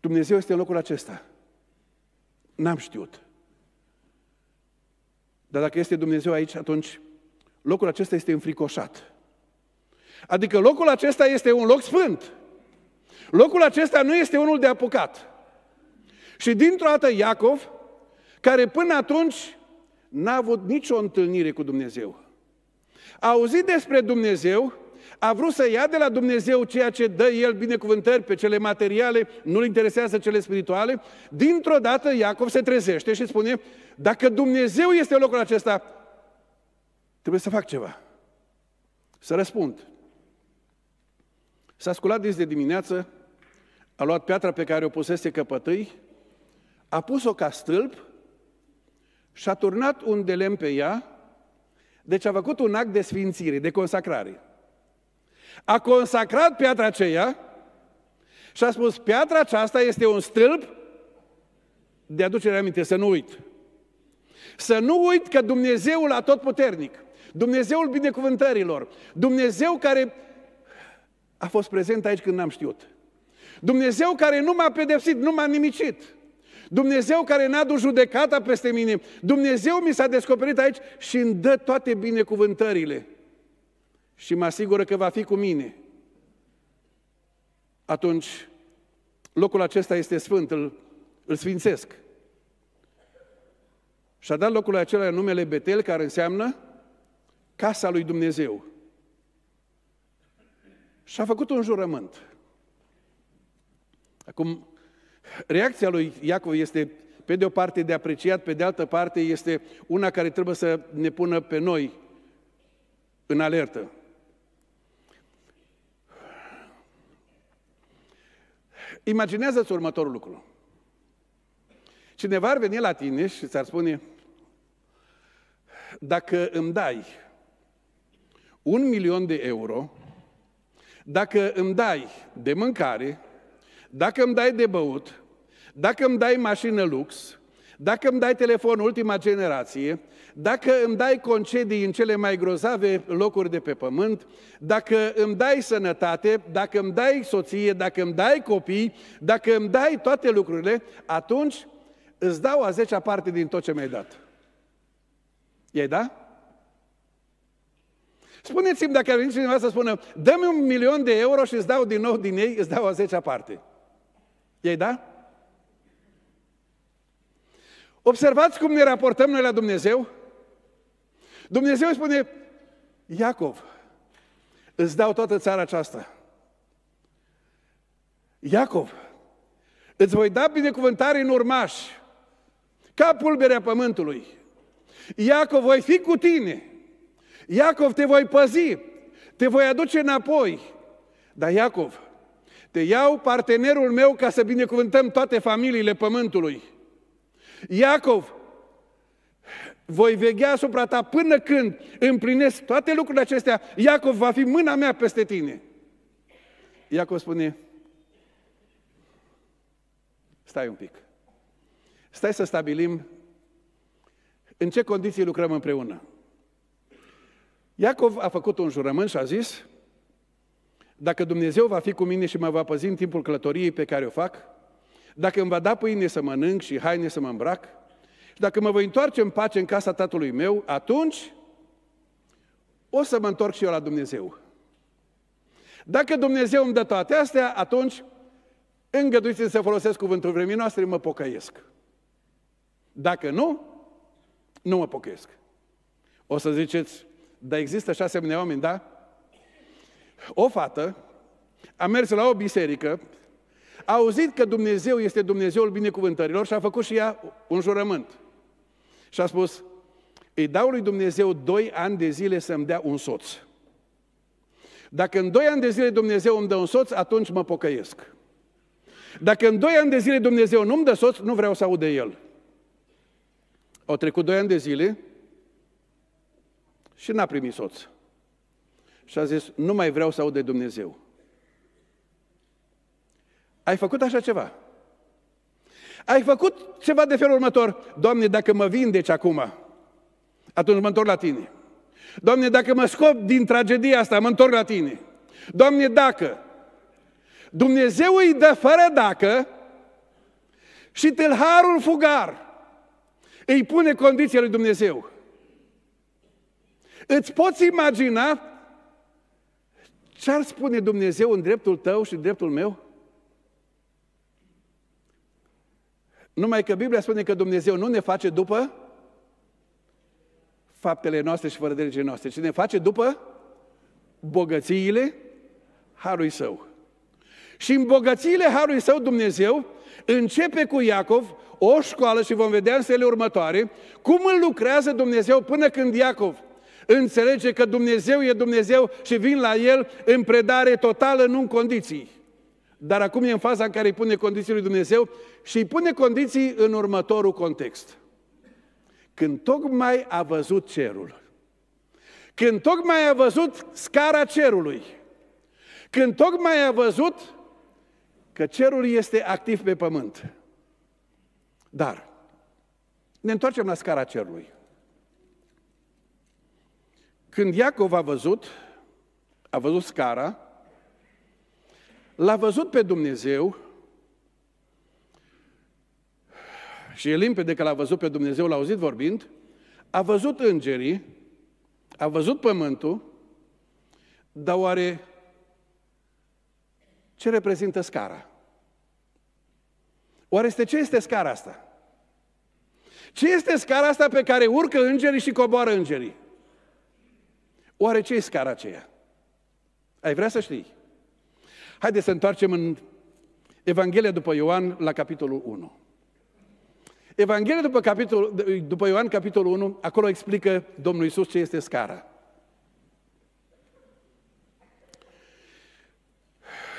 Dumnezeu este în locul acesta. N-am știut. Dar dacă este Dumnezeu aici, atunci locul acesta este înfricoșat. Adică locul acesta este un loc sfânt. Locul acesta nu este unul de apucat. Și dintr-o dată Iacov, care până atunci n-a avut nicio întâlnire cu Dumnezeu, a auzit despre Dumnezeu, a vrut să ia de la Dumnezeu ceea ce dă el binecuvântări pe cele materiale, nu-l interesează cele spirituale, dintr-o dată Iacov se trezește și spune, dacă Dumnezeu este în locul acesta, trebuie să fac ceva, să răspund. S-a sculat de dimineață, a luat piatra pe care o pusese căpătâi a pus-o ca stâlp și a turnat un de lemn pe ea, deci a făcut un act de sfințire, de consacrare. A consacrat piatra aceea și a spus, piatra aceasta este un stâlp de aducere aminte, să nu uit. Să nu uit că Dumnezeul a tot puternic, Dumnezeul binecuvântărilor, Dumnezeu care a fost prezent aici când n-am știut, Dumnezeu care nu m-a pedepsit, nu m-a nimicit, Dumnezeu care n-a dus judecata peste mine, Dumnezeu mi s-a descoperit aici și îmi dă toate binecuvântările și mă asigură că va fi cu mine. Atunci, locul acesta este sfânt, îl, îl sfințesc. Și a dat locul acela numele Betel, care înseamnă casa lui Dumnezeu. Și a făcut un jurământ. Acum, Reacția lui Iacov este, pe de o parte, de apreciat, pe de altă parte, este una care trebuie să ne pună pe noi în alertă. Imaginează-ți următorul lucru. Cineva ar veni la tine și ți-ar spune, dacă îmi dai un milion de euro, dacă îmi dai de mâncare, dacă îmi dai de băut, dacă îmi dai mașină lux, dacă îmi dai telefon ultima generație, dacă îmi dai concedii în cele mai grozave locuri de pe pământ, dacă îmi dai sănătate, dacă îmi dai soție, dacă îmi dai copii, dacă îmi dai toate lucrurile, atunci îți dau a zecea parte din tot ce mi-ai dat. Ei da? Spuneți-mi dacă ar veni cineva să spună, dă-mi un milion de euro și îți dau din nou din ei, îți dau a zecea parte. Ei da? Observați cum ne raportăm noi la Dumnezeu? Dumnezeu spune, Iacov, îți dau toată țara aceasta. Iacov, îți voi da binecuvântare în urmaș, ca pulberea pământului. Iacov, voi fi cu tine. Iacov, te voi păzi, te voi aduce înapoi. Dar Iacov, te iau partenerul meu ca să binecuvântăm toate familiile pământului. Iacov, voi veghea asupra ta până când împlinesc toate lucrurile acestea, Iacov va fi mâna mea peste tine. Iacov spune, stai un pic, stai să stabilim în ce condiții lucrăm împreună. Iacov a făcut un jurământ și a zis, dacă Dumnezeu va fi cu mine și mă va păzi în timpul călătoriei pe care o fac, dacă îmi va da pâine să mănânc și haine să mă îmbrac, și dacă mă voi întoarce în pace în casa tatălui meu, atunci o să mă întorc și eu la Dumnezeu. Dacă Dumnezeu îmi dă toate astea, atunci îngăduiți să folosesc cuvântul vremii noastre, mă pocăiesc. Dacă nu, nu mă pocăiesc. O să ziceți, dar există și asemenea oameni, da? O fată a mers la o biserică, a auzit că Dumnezeu este Dumnezeul binecuvântărilor și a făcut și ea un jurământ. Și a spus, îi dau lui Dumnezeu doi ani de zile să-mi dea un soț. Dacă în doi ani de zile Dumnezeu îmi dă un soț, atunci mă pocăiesc. Dacă în doi ani de zile Dumnezeu nu-mi dă soț, nu vreau să aud de el. Au trecut doi ani de zile și n-a primit soț și a zis, nu mai vreau să aud de Dumnezeu. Ai făcut așa ceva? Ai făcut ceva de felul următor? Doamne, dacă mă vindeci acum, atunci mă întorc la Tine. Doamne, dacă mă scop din tragedia asta, mă întorc la Tine. Doamne, dacă. Dumnezeu îi dă fără dacă și tâlharul fugar îi pune condiția lui Dumnezeu. Îți poți imagina ce ar spune Dumnezeu în dreptul tău și în dreptul meu? Numai că Biblia spune că Dumnezeu nu ne face după faptele noastre și fără de legile noastre, ci ne face după bogățiile Harului Său. Și în bogățiile Harului Său Dumnezeu începe cu Iacov o școală și vom vedea în stele următoare cum îl lucrează Dumnezeu până când Iacov înțelege că Dumnezeu e Dumnezeu și vin la El în predare totală, nu în condiții. Dar acum e în faza în care îi pune condiții lui Dumnezeu și îi pune condiții în următorul context. Când tocmai a văzut cerul, când tocmai a văzut scara cerului, când tocmai a văzut că cerul este activ pe pământ. Dar ne întoarcem la scara cerului. Când Iacov a văzut, a văzut scara, l-a văzut pe Dumnezeu și e limpede că l-a văzut pe Dumnezeu, l-a auzit vorbind, a văzut îngerii, a văzut pământul, dar oare ce reprezintă scara? Oare este ce este scara asta? Ce este scara asta pe care urcă îngerii și coboară îngerii? Oare ce e scara aceea? Ai vrea să știi? Haideți să întoarcem în Evanghelia după Ioan la capitolul 1. Evanghelia după, capitol, după Ioan, capitolul 1, acolo explică Domnul Isus ce este scara.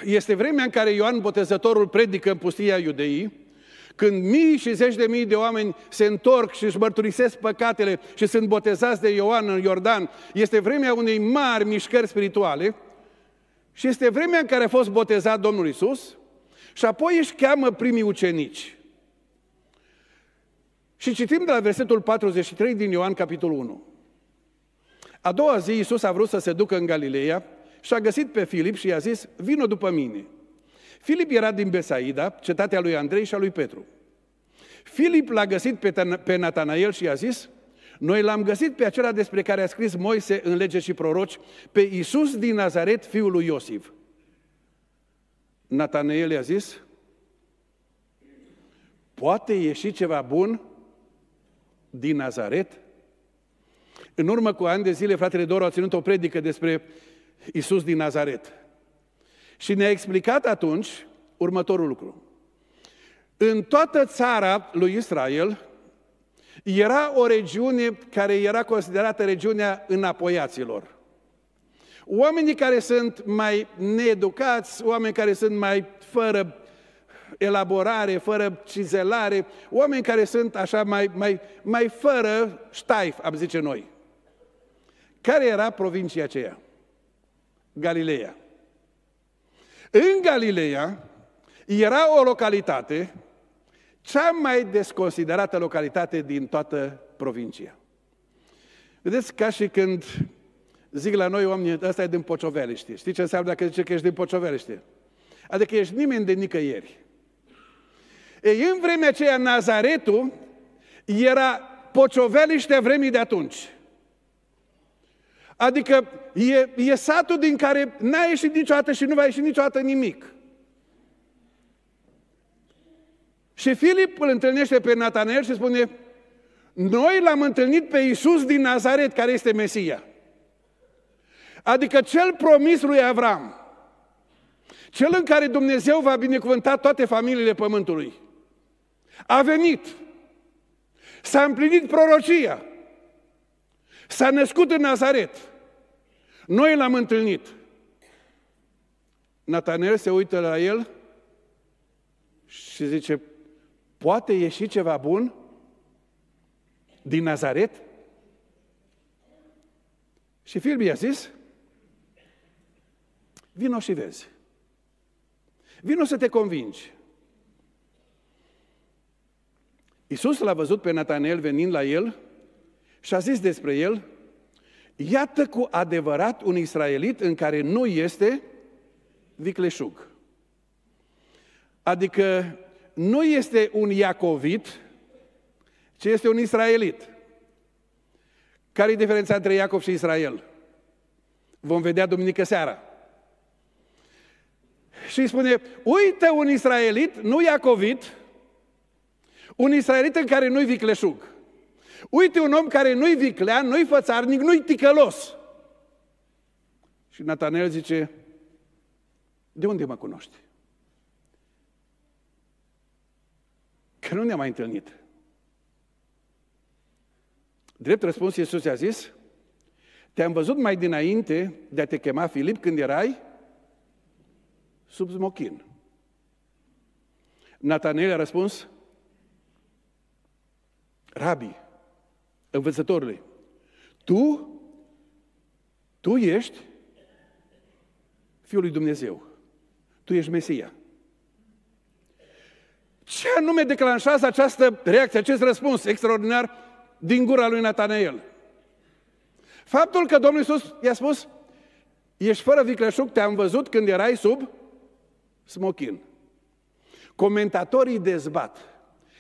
Este vremea în care Ioan Botezătorul predică în pustia iudeii când mii și zeci de mii de oameni se întorc și își mărturisesc păcatele și sunt botezați de Ioan în Iordan, este vremea unei mari mișcări spirituale și este vremea în care a fost botezat Domnul Isus și apoi își cheamă primii ucenici. Și citim de la versetul 43 din Ioan, capitolul 1. A doua zi, Isus a vrut să se ducă în Galileea și a găsit pe Filip și i-a zis, vino după mine. Filip era din Besaida, cetatea lui Andrei și a lui Petru. Filip l-a găsit pe, pe Natanael și i-a zis, noi l-am găsit pe acela despre care a scris Moise în lege și proroci, pe Iisus din Nazaret, fiul lui Iosif. Natanael i-a zis, poate ieși ceva bun din Nazaret? În urmă cu ani de zile, fratele Doru a ținut o predică despre Isus din Nazaret. Și ne-a explicat atunci următorul lucru. În toată țara lui Israel era o regiune care era considerată regiunea înapoiaților. Oamenii care sunt mai needucați, oameni care sunt mai fără elaborare, fără cizelare, oameni care sunt așa mai, mai, mai fără ștaif, am zice noi. Care era provincia aceea? Galileea. În Galileea era o localitate, cea mai desconsiderată localitate din toată provincia. Vedeți, ca și când zic la noi oameni ăsta e din Pocioveliște. Știi ce înseamnă dacă zice că ești din Pocioveliște? Adică ești nimeni de nicăieri. Ei, în vremea aceea, Nazaretul era Pocioveliștea vremii de atunci. Adică e, e satul din care n-a ieșit niciodată și nu va ieși niciodată nimic. Și Filip îl întâlnește pe Natanel și spune, noi l-am întâlnit pe Iisus din Nazaret, care este Mesia. Adică cel promis lui Avram. Cel în care Dumnezeu va binecuvânta toate familiile pământului. A venit. S-a împlinit prorocia. S-a născut în Nazaret. Noi l-am întâlnit. Natanel se uită la el și zice, poate ieși ceva bun din Nazaret? Și Filip i-a zis, vino și vezi. Vino să te convingi. Iisus l-a văzut pe Natanel venind la el și a zis despre el, iată cu adevărat un israelit în care nu este vicleșug. Adică nu este un iacovit, ci este un israelit. Care e diferența între Iacov și Israel? Vom vedea duminică seara. Și spune, uite un israelit, nu iacovit, un israelit în care nu-i vicleșug. Uite un om care nu-i viclean, nu-i fățarnic, nu-i ticălos. Și Natanel zice, de unde mă cunoști? Că nu ne-am mai întâlnit. Drept răspuns, Iisus i-a zis, te-am văzut mai dinainte de a te chema Filip când erai sub smochin. Natanel a răspuns, Rabii, învățătorului, tu, tu ești Fiul lui Dumnezeu. Tu ești Mesia. Ce anume declanșează această reacție, acest răspuns extraordinar din gura lui Natanael? Faptul că Domnul Iisus i-a spus, ești fără vicleșug, te-am văzut când erai sub smochin. Comentatorii dezbat.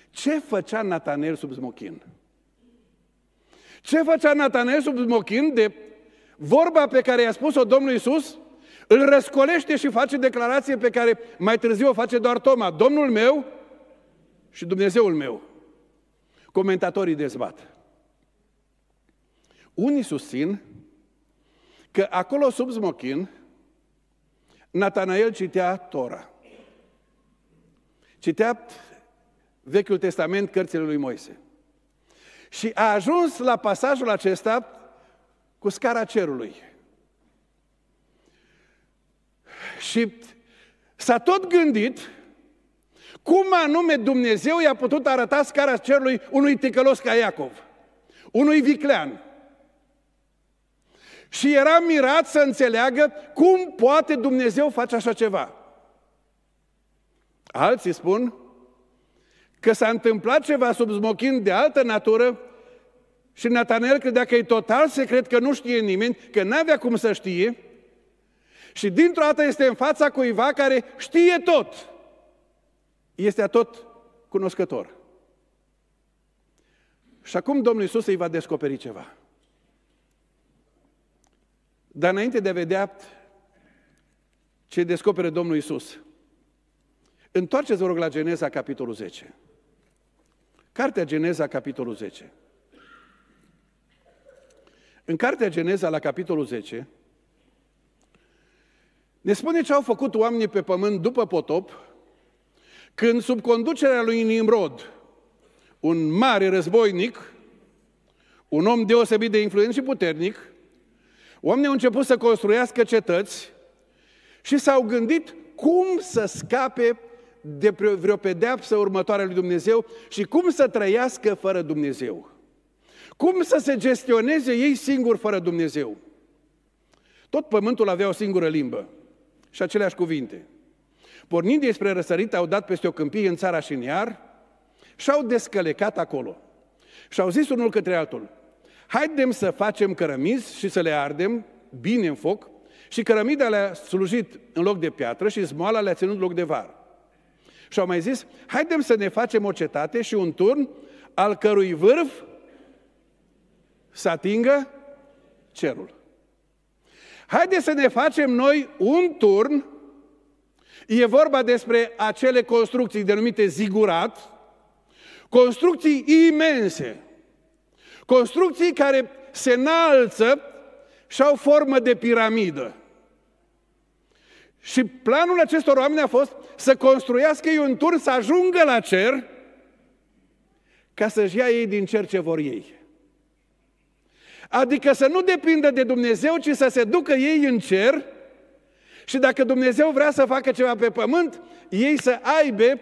Ce făcea Natanael sub smochin? Ce făcea Natanael sub mochin de vorba pe care i-a spus-o Domnul Iisus? Îl răscolește și face declarație pe care mai târziu o face doar Toma. Domnul meu și Dumnezeul meu. Comentatorii dezbat. Unii susțin că acolo sub smochin Natanael citea Tora. Citea Vechiul Testament, cărțile lui Moise. Și a ajuns la pasajul acesta cu scara cerului. Și s-a tot gândit cum anume Dumnezeu i-a putut arăta scara cerului unui ticălos ca Iacov, unui viclean. Și era mirat să înțeleagă cum poate Dumnezeu face așa ceva. Alții spun că s-a întâmplat ceva sub smochin de altă natură și Natanel credea că e total secret, că nu știe nimeni, că n-avea cum să știe. Și dintr-o dată este în fața cuiva care știe tot. Este tot cunoscător. Și acum Domnul Isus îi va descoperi ceva. Dar înainte de a vedea ce descoperă Domnul Isus, întoarceți, vă rog, la Geneza, capitolul 10. Cartea Geneza, capitolul 10. În Cartea Geneza, la capitolul 10, ne spune ce au făcut oamenii pe pământ după potop, când sub conducerea lui Nimrod, un mare războinic, un om deosebit de influent și puternic, oamenii au început să construiască cetăți și s-au gândit cum să scape de vreo pedeapsă următoare lui Dumnezeu și cum să trăiască fără Dumnezeu. Cum să se gestioneze ei singuri fără Dumnezeu. Tot pământul avea o singură limbă și aceleași cuvinte. Pornind despre răsărit, au dat peste o câmpie în țara și în iar și au descălecat acolo. Și au zis unul către altul, haidem să facem cărămizi și să le ardem bine în foc și cărămida le-a slujit în loc de piatră și zmoala le-a ținut loc de vară. Și au mai zis, haidem să ne facem o cetate și un turn al cărui vârf să atingă cerul. Haideți să ne facem noi un turn. E vorba despre acele construcții denumite zigurat, construcții imense, construcții care se înalță și au formă de piramidă. Și planul acestor oameni a fost să construiască ei un tur, să ajungă la cer, ca să-și ia ei din cer ce vor ei. Adică să nu depindă de Dumnezeu, ci să se ducă ei în cer și dacă Dumnezeu vrea să facă ceva pe pământ, ei să aibă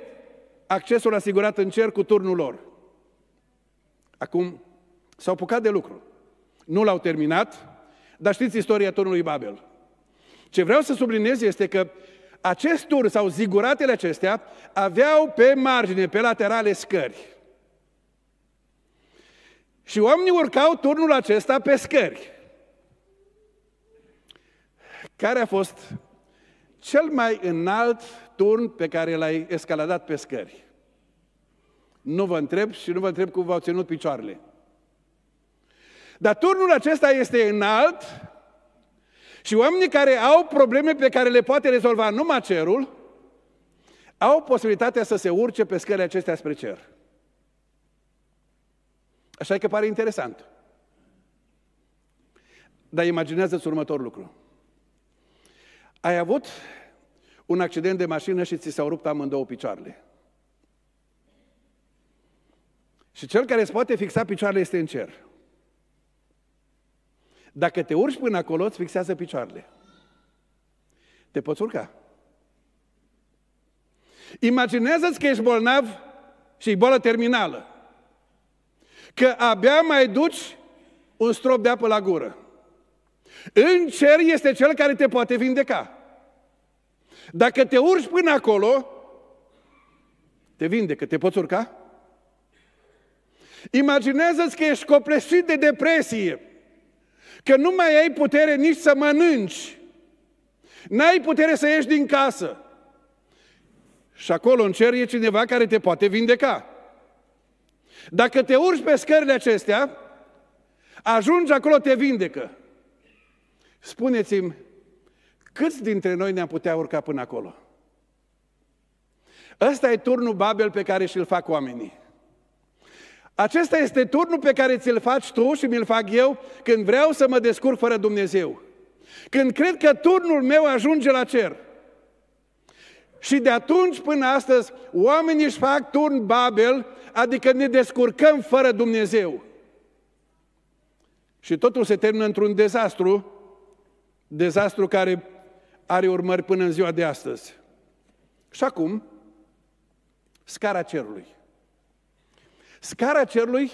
accesul asigurat în cer cu turnul lor. Acum, s-au pucat de lucru. Nu l-au terminat, dar știți istoria turnului Babel. Ce vreau să subliniez este că acest tur sau ziguratele acestea aveau pe margine, pe laterale scări. Și oamenii urcau turnul acesta pe scări. Care a fost cel mai înalt turn pe care l-ai escaladat pe scări? Nu vă întreb și nu vă întreb cum v-au ținut picioarele. Dar turnul acesta este înalt și oamenii care au probleme pe care le poate rezolva numai cerul, au posibilitatea să se urce pe scările acestea spre cer. Așa e că pare interesant. Dar imaginează-ți următorul lucru. Ai avut un accident de mașină și ți s-au rupt amândouă picioarele. Și cel care îți poate fixa picioarele este în cer. Dacă te urci până acolo, îți fixează picioarele. Te poți urca. Imaginează-ți că ești bolnav și e boală terminală. Că abia mai duci un strop de apă la gură. În cer este cel care te poate vindeca. Dacă te urci până acolo, te vindecă. Te poți urca? Imaginează-ți că ești copleșit de depresie Că nu mai ai putere nici să mănânci. N-ai putere să ieși din casă. Și acolo în cer e cineva care te poate vindeca. Dacă te urci pe scările acestea, ajungi acolo, te vindecă. Spuneți-mi, câți dintre noi ne-am putea urca până acolo? Ăsta e turnul Babel pe care și-l fac oamenii. Acesta este turnul pe care ți-l faci tu și mi-l fac eu când vreau să mă descurc fără Dumnezeu. Când cred că turnul meu ajunge la cer. Și de atunci până astăzi, oamenii își fac turn Babel, adică ne descurcăm fără Dumnezeu. Și totul se termină într-un dezastru, dezastru care are urmări până în ziua de astăzi. Și acum, scara cerului. Scara cerului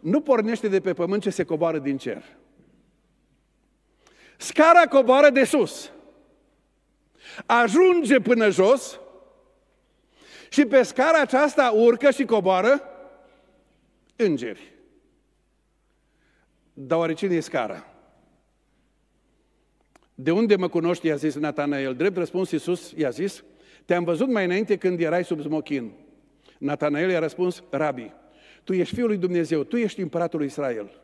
nu pornește de pe pământ ce se coboară din cer. Scara coboară de sus. Ajunge până jos și pe scara aceasta urcă și coboară îngeri. Dar oare cine e scara? De unde mă cunoști, i-a zis Natanael. Drept răspuns Iisus i-a zis, te-am văzut mai înainte când erai sub smochin. Natanael i-a răspuns, rabii, tu ești Fiul lui Dumnezeu, tu ești împăratul lui Israel.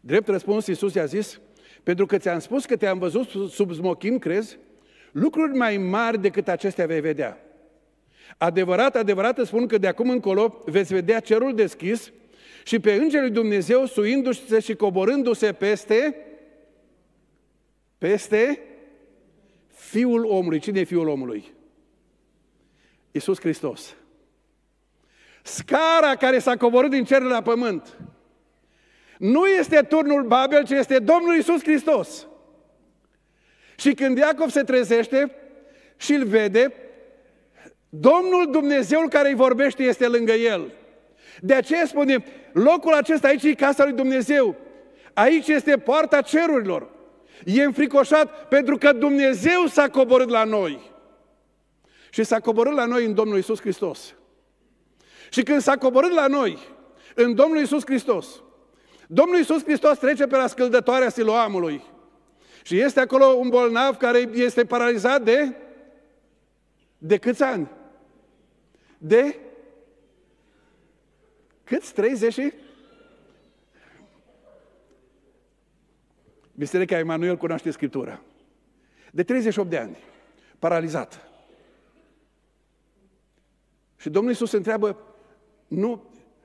Drept răspuns, Iisus i-a zis, pentru că ți-am spus că te-am văzut sub smochin, crezi? Lucruri mai mari decât acestea vei vedea. Adevărat, adevărat îți spun că de acum încolo veți vedea cerul deschis și pe Îngerul lui Dumnezeu suindu-se și coborându-se peste, peste Fiul omului. Cine e Fiul omului? Iisus Hristos. Scara care s-a coborât din cer la pământ nu este turnul Babel, ci este Domnul Isus Hristos. Și când Iacov se trezește și îl vede, Domnul Dumnezeul care îi vorbește este lângă el. De aceea spune, locul acesta aici e casa lui Dumnezeu. Aici este poarta cerurilor. E înfricoșat pentru că Dumnezeu s-a coborât la noi. Și s-a coborât la noi în Domnul Isus Hristos. Și când s-a coborât la noi, în Domnul Isus Hristos, Domnul Isus Hristos trece pe la scăldătoarea Siloamului și este acolo un bolnav care este paralizat de... De câți ani? De... Câți? 30 și... Biserica Emanuel cunoaște Scriptura. De 38 de ani, paralizat. Și Domnul Iisus întreabă, nu,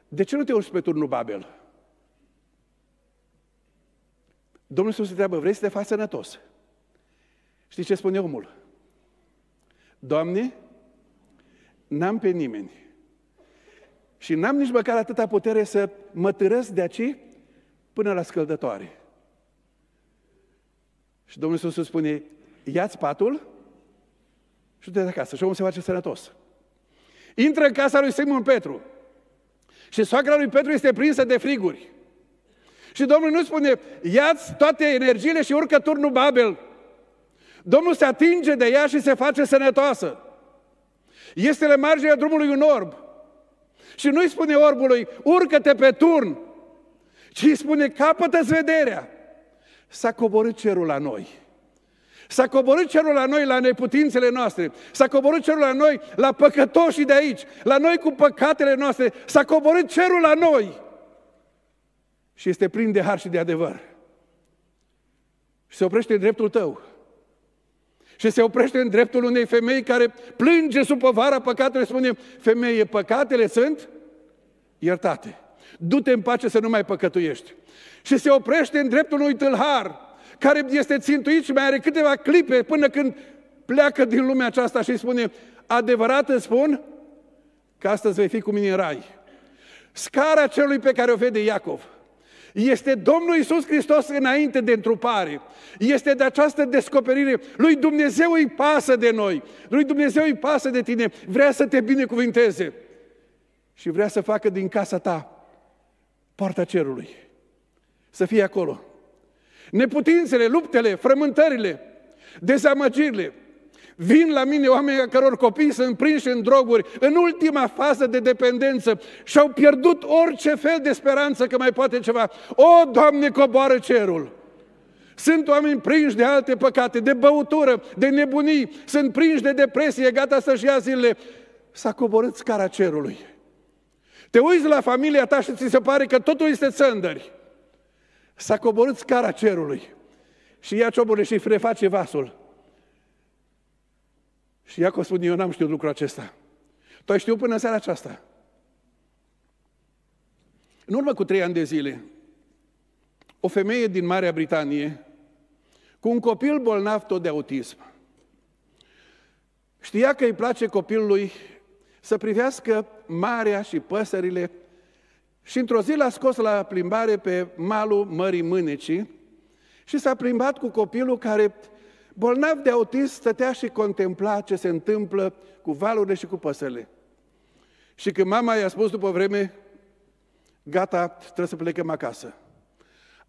de ce nu te urci pe turnul Babel? Domnul Iisus întreabă, vrei să te faci sănătos? Știi ce spune omul? Doamne, n-am pe nimeni. Și n-am nici măcar atâta putere să mă târăsc de aici până la scăldătoare. Și Domnul Iisus spune, ia-ți patul și du-te acasă. Și omul se face sănătos. Intră în casa lui Simon Petru. Și soacra lui Petru este prinsă de friguri. Și Domnul nu spune, iați toate energiile și urcă turnul Babel. Domnul se atinge de ea și se face sănătoasă. Este la marginea drumului un orb. Și nu-i spune orbului, urcă-te pe turn, ci îi spune, capătă vederea. S-a coborât cerul la noi. S-a coborât cerul la noi, la neputințele noastre. S-a coborât cerul la noi, la păcătoșii de aici, la noi cu păcatele noastre. S-a coborât cerul la noi. Și este plin de har și de adevăr. Și se oprește în dreptul tău. Și se oprește în dreptul unei femei care plânge sub povara păcatului. spune, femeie, păcatele sunt iertate. Du-te în pace să nu mai păcătuiești. Și se oprește în dreptul unui tâlhar care este țintuit și mai are câteva clipe până când pleacă din lumea aceasta și spune, adevărat îți spun că astăzi vei fi cu mine în rai. Scara celui pe care o vede Iacov este Domnul Isus Hristos înainte de întrupare. Este de această descoperire. Lui Dumnezeu îi pasă de noi. Lui Dumnezeu îi pasă de tine. Vrea să te binecuvinteze. Și vrea să facă din casa ta poarta cerului. Să fie acolo neputințele, luptele, frământările, dezamăgirile. Vin la mine oameni a căror copii sunt prinși în droguri, în ultima fază de dependență și au pierdut orice fel de speranță că mai poate ceva. O, Doamne, coboară cerul! Sunt oameni prinși de alte păcate, de băutură, de nebunii, sunt prinși de depresie, gata să-și ia zilele. S-a coborât scara cerului. Te uiți la familia ta și ți se pare că totul este țăndări. S-a coborât scara cerului și ia cioburile și reface vasul. Și Iacov spune, eu n-am știut lucrul acesta. Tu ai știut până în seara aceasta. În urmă cu trei ani de zile, o femeie din Marea Britanie, cu un copil bolnav tot de autism, știa că îi place copilului să privească marea și păsările și într-o zi l-a scos la plimbare pe malul Mării Mânecii și s-a plimbat cu copilul care, bolnav de autism, stătea și contempla ce se întâmplă cu valurile și cu păsările. Și când mama i-a spus după vreme, gata, trebuie să plecăm acasă.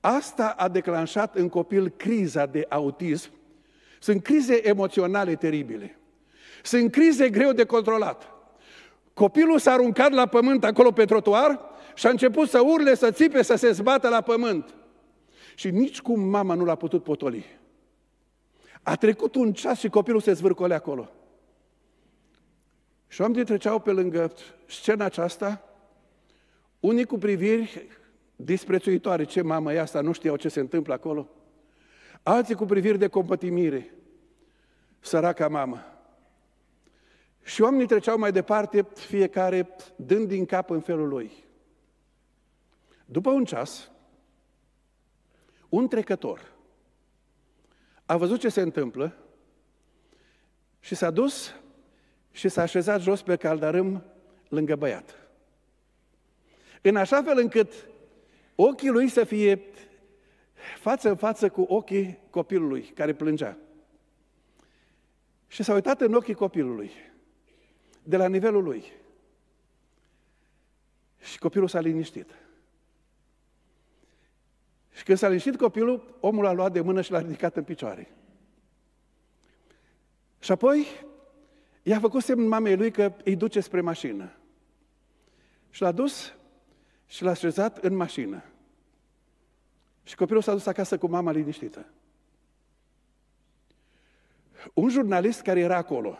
Asta a declanșat în copil criza de autism. Sunt crize emoționale teribile. Sunt crize greu de controlat. Copilul s-a aruncat la pământ acolo pe trotuar și a început să urle, să țipe, să se zbată la pământ. Și nici cum mama nu l-a putut potoli. A trecut un ceas și copilul se zvârcole acolo. Și oamenii treceau pe lângă scena aceasta, unii cu priviri disprețuitoare, ce mamă e asta, nu știau ce se întâmplă acolo, alții cu priviri de compătimire, săraca mamă. Și oamenii treceau mai departe, fiecare dând din cap în felul lui. După un ceas, un trecător a văzut ce se întâmplă și s-a dus și s-a așezat jos pe caldarâm lângă băiat. În așa fel încât ochii lui să fie față în față cu ochii copilului care plângea. Și s-a uitat în ochii copilului, de la nivelul lui. Și copilul s-a liniștit. Și când s-a liniștit copilul, omul a luat de mână și l-a ridicat în picioare. Și apoi i-a făcut semn mamei lui că îi duce spre mașină. Și l-a dus și l-a așezat în mașină. Și copilul s-a dus acasă cu mama liniștită. Un jurnalist care era acolo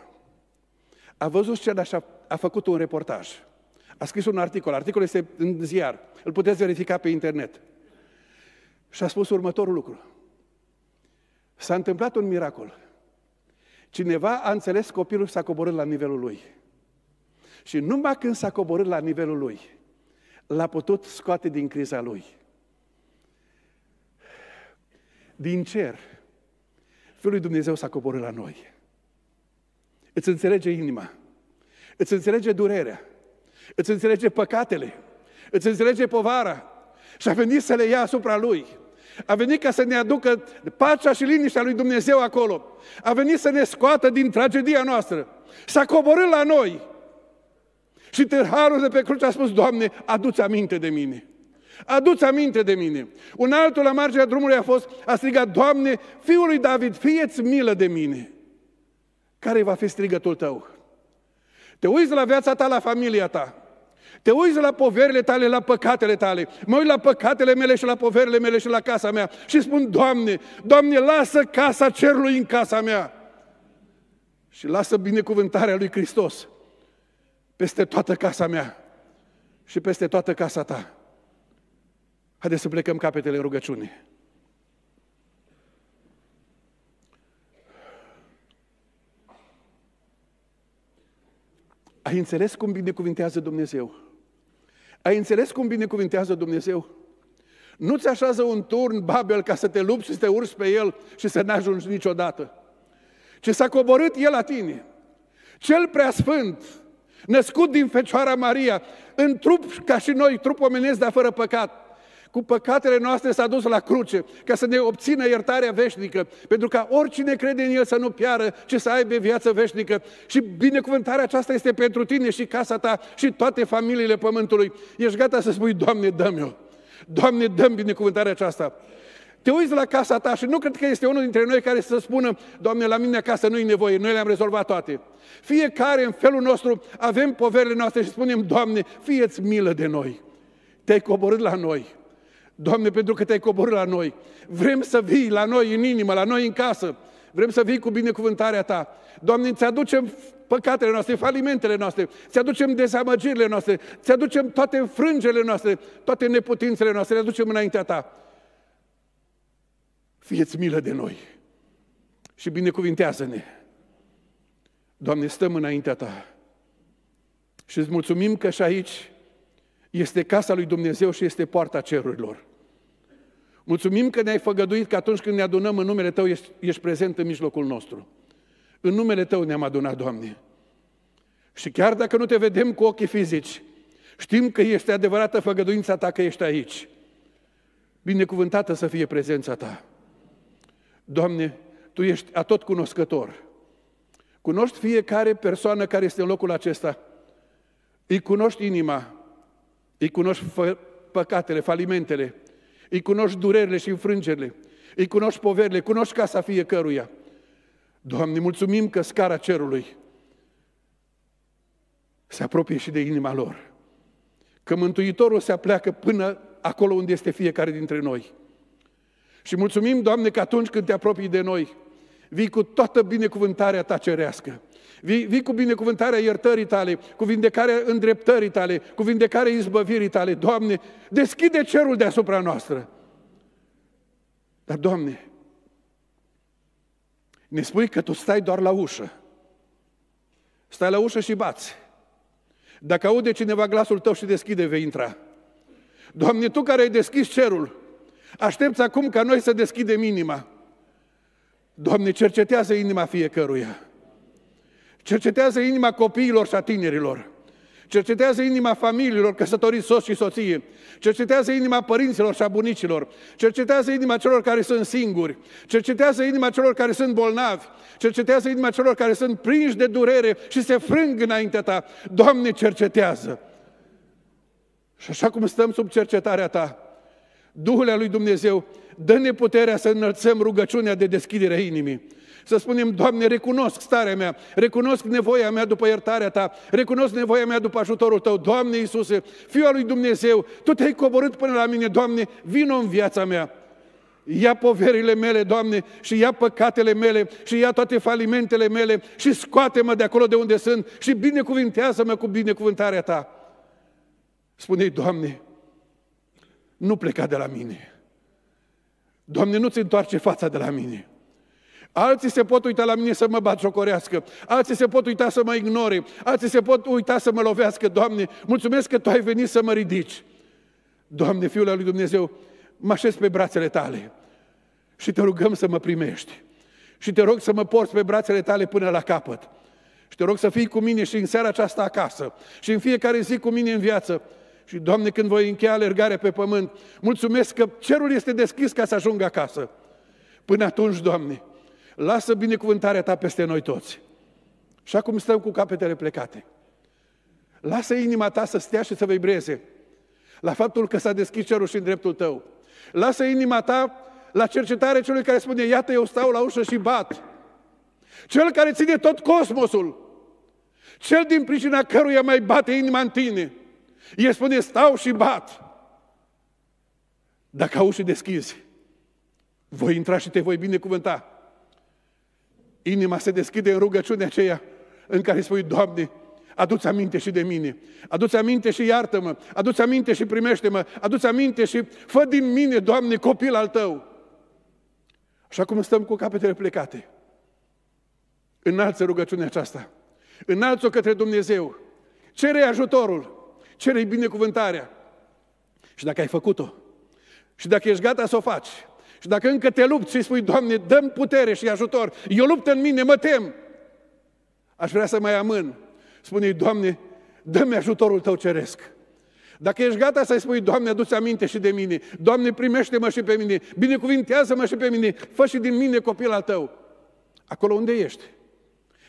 a văzut scena și a, a făcut un reportaj. A scris un articol. Articolul este în ziar. Îl puteți verifica pe internet și a spus următorul lucru. S-a întâmplat un miracol. Cineva a înțeles copilul s-a coborât la nivelul lui. Și numai când s-a coborât la nivelul lui, l-a putut scoate din criza lui. Din cer, Fiul lui Dumnezeu s-a coborât la noi. Îți înțelege inima, îți înțelege durerea, îți înțelege păcatele, îți înțelege povara și a venit să le ia asupra lui. A venit ca să ne aducă pacea și liniștea lui Dumnezeu acolo. A venit să ne scoată din tragedia noastră. S-a coborât la noi. Și târharul de pe cruce a spus, Doamne, aduți aminte de mine. Aduți aminte de mine. Un altul la marginea drumului a fost, a strigat, Doamne, fiul lui David, fieți milă de mine. Care va fi strigătul tău? Te uiți la viața ta, la familia ta. Te uiți la poverile tale, la păcatele tale. Mă uit la păcatele mele și la poverile mele și la casa mea. Și spun, Doamne, Doamne, lasă casa cerului în casa mea. Și lasă binecuvântarea lui Hristos peste toată casa mea și peste toată casa ta. Haideți să plecăm capetele rugăciunii. Ai înțeles cum binecuvintează Dumnezeu? Ai înțeles cum binecuvintează Dumnezeu? Nu-ți așează un turn Babel ca să te lupți și să te urci pe el și să n-ajungi niciodată. Ce s-a coborât el la tine. Cel preasfânt, născut din Fecioara Maria, în trup ca și noi, trup omenesc, dar fără păcat, cu păcatele noastre s-a dus la cruce, ca să ne obțină iertarea veșnică, pentru ca oricine crede în El să nu piară, ci să aibă viață veșnică. Și binecuvântarea aceasta este pentru tine și casa ta și toate familiile pământului. Ești gata să spui, Doamne, dă-mi eu. Doamne, dăm binecuvântarea aceasta. Te uiți la casa ta și nu cred că este unul dintre noi care să spună, Doamne, la mine acasă nu-i nevoie, noi le-am rezolvat toate. Fiecare în felul nostru avem poverile noastre și spunem, Doamne, fieți milă de noi. Te-ai coborât la noi. Doamne, pentru că te-ai coborât la noi. Vrem să vii la noi în inimă, la noi în casă. Vrem să vii cu binecuvântarea Ta. Doamne, îți aducem păcatele noastre, falimentele noastre, îți aducem dezamăgirile noastre, îți aducem toate frângele noastre, toate neputințele noastre, le aducem înaintea Ta. Fieți milă de noi și binecuvintează-ne. Doamne, stăm înaintea Ta și îți mulțumim că și aici este casa lui Dumnezeu și este poarta cerurilor. Mulțumim că ne-ai făgăduit că atunci când ne adunăm în numele Tău, ești, ești prezent în mijlocul nostru. În numele Tău ne-am adunat, Doamne. Și chiar dacă nu te vedem cu ochii fizici, știm că este adevărată făgăduința Ta că ești aici. Binecuvântată să fie prezența Ta. Doamne, Tu ești atot cunoscător. Cunoști fiecare persoană care este în locul acesta. Îi cunoști inima, îi cunoști păcatele, falimentele, îi cunoști durerile și înfrângerile, îi cunoști poverile, cunoști casa fiecăruia. Doamne, mulțumim că scara cerului se apropie și de inima lor. Că Mântuitorul se apleacă până acolo unde este fiecare dintre noi. Și mulțumim, Doamne, că atunci când te apropii de noi, vii cu toată binecuvântarea ta cerească. Vii, vii cu binecuvântarea iertării tale, cu vindecarea îndreptării tale, cu vindecarea izbăvirii tale. Doamne, deschide cerul deasupra noastră. Dar, Doamne, ne spui că Tu stai doar la ușă. Stai la ușă și bați. Dacă aude cineva glasul tău și deschide, vei intra. Doamne, Tu care ai deschis cerul, aștepți acum ca noi să deschidem inima. Doamne, cercetează inima fiecăruia. Cercetează inima copiilor și a tinerilor. Cercetează inima familiilor căsătoriți soți și soție. Cercetează inima părinților și a bunicilor. Cercetează inima celor care sunt singuri. Cercetează inima celor care sunt bolnavi. Cercetează inima celor care sunt prinși de durere și se frâng înaintea ta. Doamne, cercetează! Și așa cum stăm sub cercetarea ta, Duhul lui Dumnezeu, dă-ne puterea să înălțăm rugăciunea de deschidere inimii să spunem, Doamne, recunosc starea mea, recunosc nevoia mea după iertarea Ta, recunosc nevoia mea după ajutorul Tău, Doamne Iisuse, Fiul lui Dumnezeu, Tu te-ai coborât până la mine, Doamne, vino în viața mea, ia poverile mele, Doamne, și ia păcatele mele, și ia toate falimentele mele, și scoate-mă de acolo de unde sunt, și binecuvintează-mă cu binecuvântarea Ta. Spune-i, Doamne, nu pleca de la mine. Doamne, nu-ți întoarce fața de la mine. Alții se pot uita la mine să mă batjocorească, alții se pot uita să mă ignore, alții se pot uita să mă lovească. Doamne, mulțumesc că Tu ai venit să mă ridici. Doamne, Fiul al lui Dumnezeu, mă așez pe brațele Tale și Te rugăm să mă primești. Și Te rog să mă porți pe brațele Tale până la capăt. Și Te rog să fii cu mine și în seara aceasta acasă și în fiecare zi cu mine în viață. Și, Doamne, când voi încheia alergarea pe pământ, mulțumesc că cerul este deschis ca să ajung acasă. Până atunci, Doamne, lasă binecuvântarea ta peste noi toți. Și acum stăm cu capetele plecate. Lasă inima ta să stea și să vibreze la faptul că s-a deschis cerul și în dreptul tău. Lasă inima ta la cercetare celui care spune, iată eu stau la ușă și bat. Cel care ține tot cosmosul. Cel din pricina căruia mai bate inima în tine. El spune, stau și bat. Dacă au și deschizi, voi intra și te voi binecuvânta. Inima se deschide în rugăciunea aceea în care spui, Doamne, Aduți aminte și de mine. Aduți aminte și iartă-mă. Aduți aminte și primește-mă. Aduți aminte și fă din mine, Doamne, copil al Tău. Așa cum stăm cu capetele plecate. Înalță rugăciunea aceasta. Înalță-o către Dumnezeu. Cere ajutorul. cere binecuvântarea. Și dacă ai făcut-o, și dacă ești gata să o faci, și dacă încă te lupți și spui, Doamne, dăm putere și ajutor, eu lupt în mine, mă tem, aș vrea să mai amân. Spune-i, Doamne, dă-mi ajutorul Tău ceresc. Dacă ești gata să-i spui, Doamne, aduți aminte și de mine, Doamne, primește-mă și pe mine, binecuvintează-mă și pe mine, fă și din mine copil al Tău. Acolo unde ești.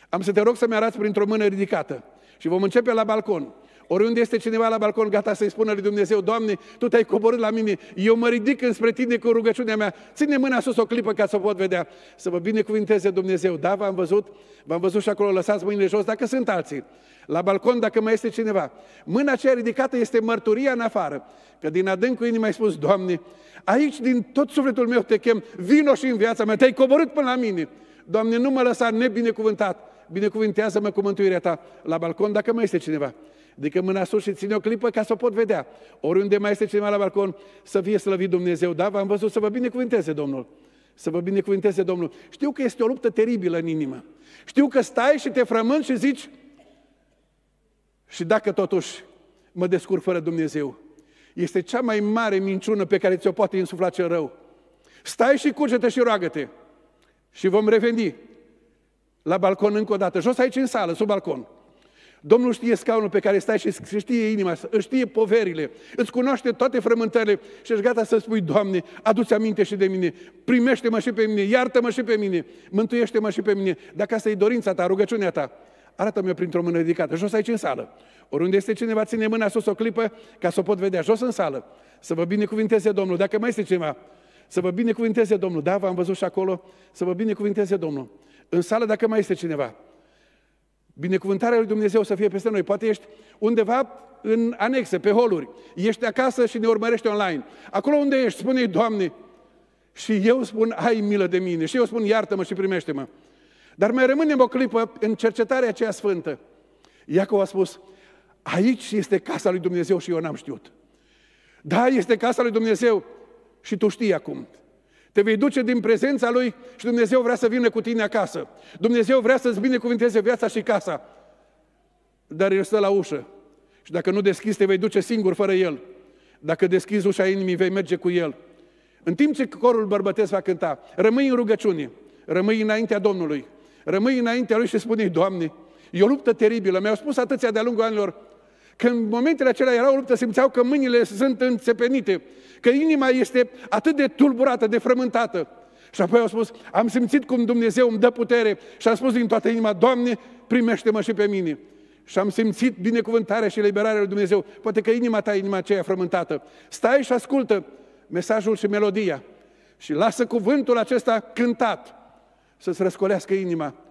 Am să te rog să-mi arăți printr-o mână ridicată. Și vom începe la balcon. Oriunde este cineva la balcon gata să-i spună lui Dumnezeu, Doamne, Tu te-ai coborât la mine, eu mă ridic înspre Tine cu rugăciunea mea, ține mâna sus o clipă ca să o pot vedea, să vă binecuvinteze Dumnezeu. Da, v-am văzut, v-am văzut și acolo, lăsați mâinile jos dacă sunt alții. La balcon dacă mai este cineva. Mâna aceea ridicată este mărturia în afară, că din adâncul inimii ai spus, Doamne, aici din tot sufletul meu te chem, vino și în viața mea, te-ai coborât până la mine. Doamne, nu mă lăsa nebinecuvântat, binecuvintează-mă cu mântuirea ta la balcon dacă mai este cineva. Adică mâna sus și ține o clipă ca să o pot vedea. Oriunde mai este cineva la balcon, să fie slăvit Dumnezeu. Da, v-am văzut să vă binecuvânteze Domnul. Să vă binecuvânteze Domnul. Știu că este o luptă teribilă în inimă. Știu că stai și te frământ și zici, și dacă totuși mă descurc fără Dumnezeu, este cea mai mare minciună pe care ți-o poate insufla cel rău. Stai și curge-te și roagă-te. Și vom reveni la balcon încă o dată. Jos aici în sală, sub balcon. Domnul știe scaunul pe care stai și știe inima, știe poverile, îți cunoaște toate frământările și ești gata să spui, Doamne, aduți aminte și de mine, primește-mă și pe mine, iartă-mă și pe mine, mântuiește-mă și pe mine. Dacă asta e dorința ta, rugăciunea ta, arată-mi o printr-o mână ridicată, jos aici în sală. Oriunde este cineva, ține mâna sus o clipă ca să o pot vedea, jos în sală. Să vă binecuvinteze Domnul, dacă mai este cineva, să vă binecuvinteze Domnul. Da, v-am văzut și acolo, să vă binecuvinteze Domnul. În sală, dacă mai este cineva, Binecuvântarea lui Dumnezeu să fie peste noi. Poate ești undeva în anexe, pe holuri. Ești acasă și ne urmărești online. Acolo unde ești, spune Doamne, și eu spun, ai milă de mine. Și eu spun, iartă-mă și primește-mă. Dar mai rămânem o clipă în cercetarea aceea sfântă. Iacov a spus, aici este casa lui Dumnezeu și eu n-am știut. Da, este casa lui Dumnezeu și tu știi acum. Te vei duce din prezența Lui și Dumnezeu vrea să vină cu tine acasă. Dumnezeu vrea să-ți binecuvinteze viața și casa. Dar El stă la ușă. Și dacă nu deschizi, te vei duce singur fără El. Dacă deschizi ușa inimii, vei merge cu El. În timp ce corul bărbătesc va cânta, rămâi în rugăciune, rămâi înaintea Domnului, rămâi înaintea Lui și spune Doamne, e o luptă teribilă. Mi-au spus atâția de-a lungul anilor, Că în momentele acelea erau luptă, simțeau că mâinile sunt înțepenite, că inima este atât de tulburată, de frământată. Și apoi au spus, am simțit cum Dumnezeu îmi dă putere și am spus din toată inima, Doamne, primește-mă și pe mine. Și am simțit binecuvântarea și eliberarea lui Dumnezeu. Poate că inima ta e inima aceea frământată. Stai și ascultă mesajul și melodia. Și lasă cuvântul acesta cântat să-ți răscolească inima